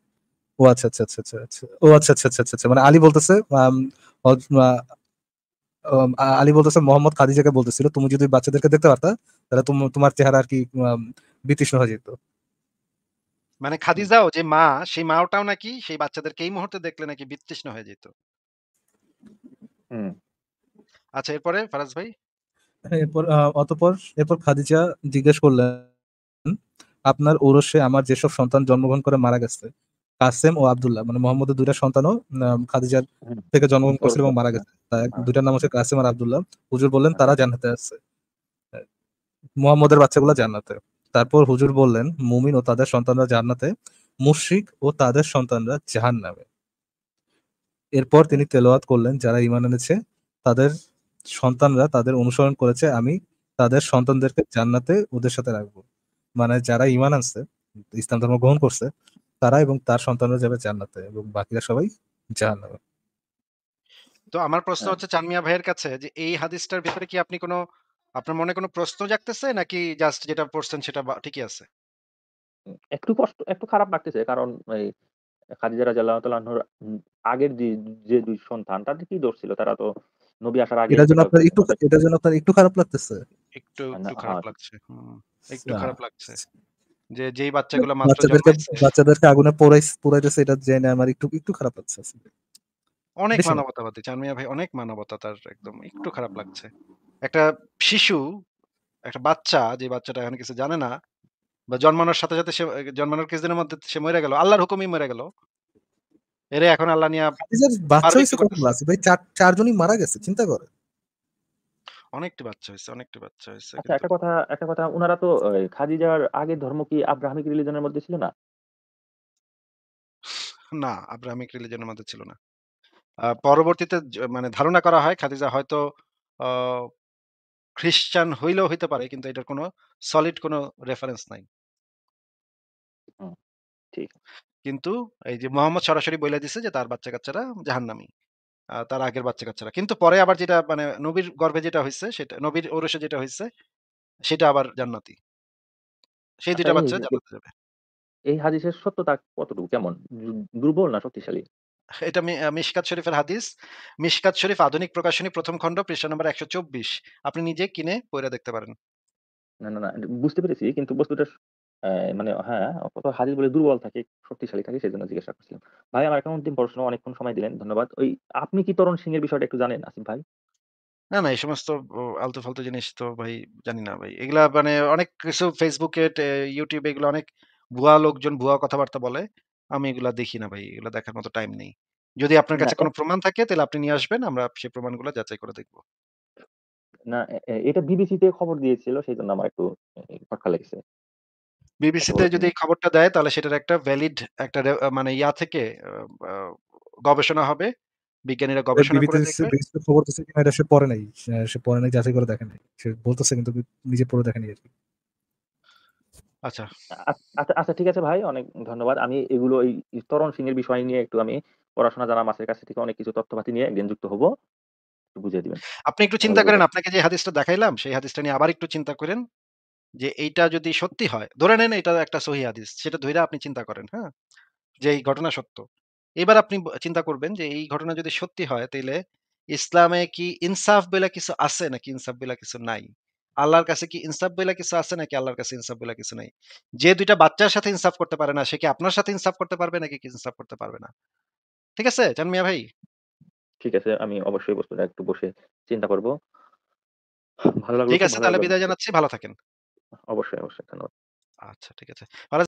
ও আচ্ছা আচ্ছা আচ্ছা আচ্ছা, আচ্ছা ও আচ্ছা আচ্ছা আচ্ছা আচ্ছা মানে আলী বলতেছে আলী বলতেছে মোহাম্মদ খাদিজাকে বলতেছিল তুমি যদি বাচ্চাদেরকে দেখতে পারতা তাহলে তোমার চেহারা আর কি বিতৃষ্ণ হয়ে যেত মানে খাদিজাও যে মা সেই মাওটাও নাকি সেই বাচ্চাদেরকে এই মুহূর্তে দেখলে নাকি বিতৃষ্ণ হয়ে যেত আচ্ছা এরপরে ফারাজ ভাই এরপর অতপর এরপর খাদিজা জিজ্ঞেস করলেন আপনার ওরসে আমার যেসব সন্তান জন্মগ্রহণ করে মারা গেছে কাসেম ও আবদুল্লাহ মানে মোহাম্মদের দুইটা সন্তানও খাদিজার থেকে জন্মগ্রহণ করেছিল এবং মারা হ্যাঁ। গেছে দুইটার নাম হচ্ছে কাসেম আর আবদুল্লাহ হুজুর বললেন হ্যাঁ। তারা জান্নাতে আছে মোহাম্মদের বাচ্চাগুলো জান্নাতে তারপর হুজুর বললেন মুমিন ও তাদের সন্তানরা জান্নাতে মুশ্রিক ও তাদের সন্তানরা জাহান নামে এরপর তিনি তেলোয়াত করলেন যারা ইমান এনেছে তাদের সন্তানরা তাদের অনুসরণ করেছে আমি তাদের সন্তানদেরকে জান্নাতে ওদের সাথে রাখবো মানে যারা ইমান আনছে ইসলাম ধর্ম গ্রহণ করছে তারা এবং তার সন্তানরা যাবে জান্নাতে এবং বাকিরা সবাই জাহান নামে তো আমার প্রশ্ন হ্যাঁ। হচ্ছে চানমিয়া ভাইয়ের কাছে যে এই হাদিসটার ভিতরে কি আপনি কোনো আহ আপনার মনে কোনো প্রশ্ন জাগতেছে নাকি জাস্ট যেটা পড়ছেন সেটা ঠিকই আছে? একটু কষ্ট একটু খারাপ লাগতেছে কারণ এই খাদিজা রাযিয়াল্লাহু আগের যে যে সন্তান তাদের কি দোষ ছিল? তারা তো নবী আসার আগে জন্য আপনার একটু জন্য আপনার একটু খারাপ লাগতেছে? একটু, হ্যাঁ, একটু হ্যাঁ। খারাপ লাগছে। একটু আচ্ছা। খারাপ লাগছে। যে যেই বাচ্চাগুলো মাত্র বাচ্চাদেরকে বাচ্চাদেরকে আগুনে পোড়াইছ পোড়াইতেছে এটা জেনে আমার একটু একটু খারাপ লাগছে অনেক মানবতা না। মানবতাবাদী। চান ভাই অনেক মানবতা তার একদম একটু খারাপ লাগছে। একটা শিশু একটা বাচ্চা যে বাচ্চাটা এখন কিছু জানে না বা জন্মানোর সাথে সাথে সে জন্মানোর কিছুদিনের মধ্যে সে মরে গেল আল্লাহর হুকুমই মরে গেল এরে এখন আল্লাহ নিয়া বাচ্চা হইছে কত ক্লাসে ভাই চার চারজনই মারা গেছে চিন্তা করে অনেকটি বাচ্চা হয়েছে অনেকটি বাচ্চা হয়েছে আচ্ছা একটা কথা একটা কথা ওনারা তো খাদিজার আগে ধর্ম কি আব্রাহামিক রিলিজনের মধ্যে ছিল না না আব্রাহামিক রিলিজনের মধ্যে ছিল না পরবর্তীতে মানে ধারণা করা হয় খাদিজা হয়তো খ্রিস্টান হইলেও হইতে পারে কিন্তু এটার কোনো সলিড কোনো রেফারেন্স নাই কিন্তু এই যে মোহাম্মদ সরাসরি বলে দিছে যে তার বাচ্চা কাচ্চারা জাহান্নামি তার আগের বাচ্চা কাচ্চারা কিন্তু পরে আবার যেটা মানে নবীর গর্ভে যেটা হয়েছে সেটা নবীর ওরসে যেটা হয়েছে সেটা আবার জান্নাতি সেই আচ্ছা, দুইটা বাচ্চা জান্নাতে যাবে এই হাদিসের সত্যতা কতটুকু কেমন দুর্বল না শক্তিশালী এটা মিশকাত শরীফের হাদিস মিশকাত শরীফ আধুনিক প্রকাশনী প্রথম খণ্ড পৃষ্ঠা নম্বর একশো চব্বিশ আপনি নিজে কিনে পড়ে দেখতে পারেন না না না বুঝতে পেরেছি কিন্তু বস্তুটা মানে হ্যাঁ অত হাদিস বলে দুর্বল থাকে শক্তিশালী থাকে সেই জন্য জিজ্ঞাসা করছিলাম ভাই আমার একাউন্ট দিন পড়াশোনা অনেকক্ষণ সময় দিলেন ধন্যবাদ ওই আপনি কি তরুণ সিং এর বিষয়টা একটু জানেন আসিফ ভাই না না এই সমস্ত আলতু ফালতু জিনিস তো ভাই জানি না ভাই এগুলা মানে অনেক কিছু ফেসবুকে ইউটিউবে এগুলো অনেক ভুয়া লোকজন ভুয়া কথাবার্তা বলে আমি এগুলা দেখি না ভাই এগুলা দেখার মতো টাইম নেই। যদি আপনার কাছে কোনো প্রমাণ থাকে তাহলে আপনি নিয়ে আসবেন। আমরা সেই প্রমাণগুলো যাচাই করে দেখব। না এটা বিবিসিতে খবর দিয়েছিল সেই জন্য আমার একটু এ লেগেছে। বিবিসিতে যদি এই খবরটা দেয় তাহলে সেটার একটা ভ্যালিড একটা মানে ইয়া থেকে গবেষণা হবে। বিজ্ঞানীরা গবেষণা করে দেখবে। BBC খবর দিছে কিনা এটা সে পড়ে নাই। সে পড়ে নাই যাচাই করে দেখে নাই। সে বলতেছে কিন্তু নিজে পড়ে দেখে নাই আর কি আচ্ছা। আচ্ছা, আচ্ছা ঠিক আছে ভাই। অনেক ধন্যবাদ। আমি এগুলো এই তরণ ত্বরণ সিং এর বিষয় নিয়ে একটু আমি পড়াশোনা জানা মাছের কাছ থেকে অনেক কিছু তথ্যপাতি নিয়ে একদিন যুক্ত হবো। বুঝিয়ে দিবেন। আপনি একটু চিন্তা করেন, আপনাকে যে হাদিসটা দেখাইলাম সেই হাদিসটা নিয়ে আবার একটু চিন্তা করেন। যে এইটা যদি সত্যি হয়, ধরে নেন এটা একটা সহি হাদিস। সেটা ধইরা আপনি চিন্তা করেন, হ্যাঁ? যে এই ঘটনা সত্য। এবার আপনি চিন্তা করবেন যে এই ঘটনা যদি সত্যি হয় তাহলে ইসলামে কি ইনসাফ বলে কিছু আছে নাকি ইনসাফ বলে কিছু নাই? আল্লাহর কাছে কি ইনসাফ বইলা কিছু আছে নাকি আল্লাহর কাছে ইনসাফ বইলা কিছু নাই যে দুইটা বাচ্চার সাথে ইনসাফ করতে পারে না সে কি আপনার সাথে ইনসাফ করতে পারবে নাকি ইনসাফ করতে পারবে না ঠিক আছে জানমিয়া ভাই ঠিক আছে আমি অবশ্যই বস্তুটা একটু বসে চিন্তা করব ভালো লাগলো ঠিক আছে তাহলে বিদায় জানাচ্ছি ভালো থাকেন অবশ্যই অবশ্যই ধন্যবাদ আচ্ছা ঠিক আছে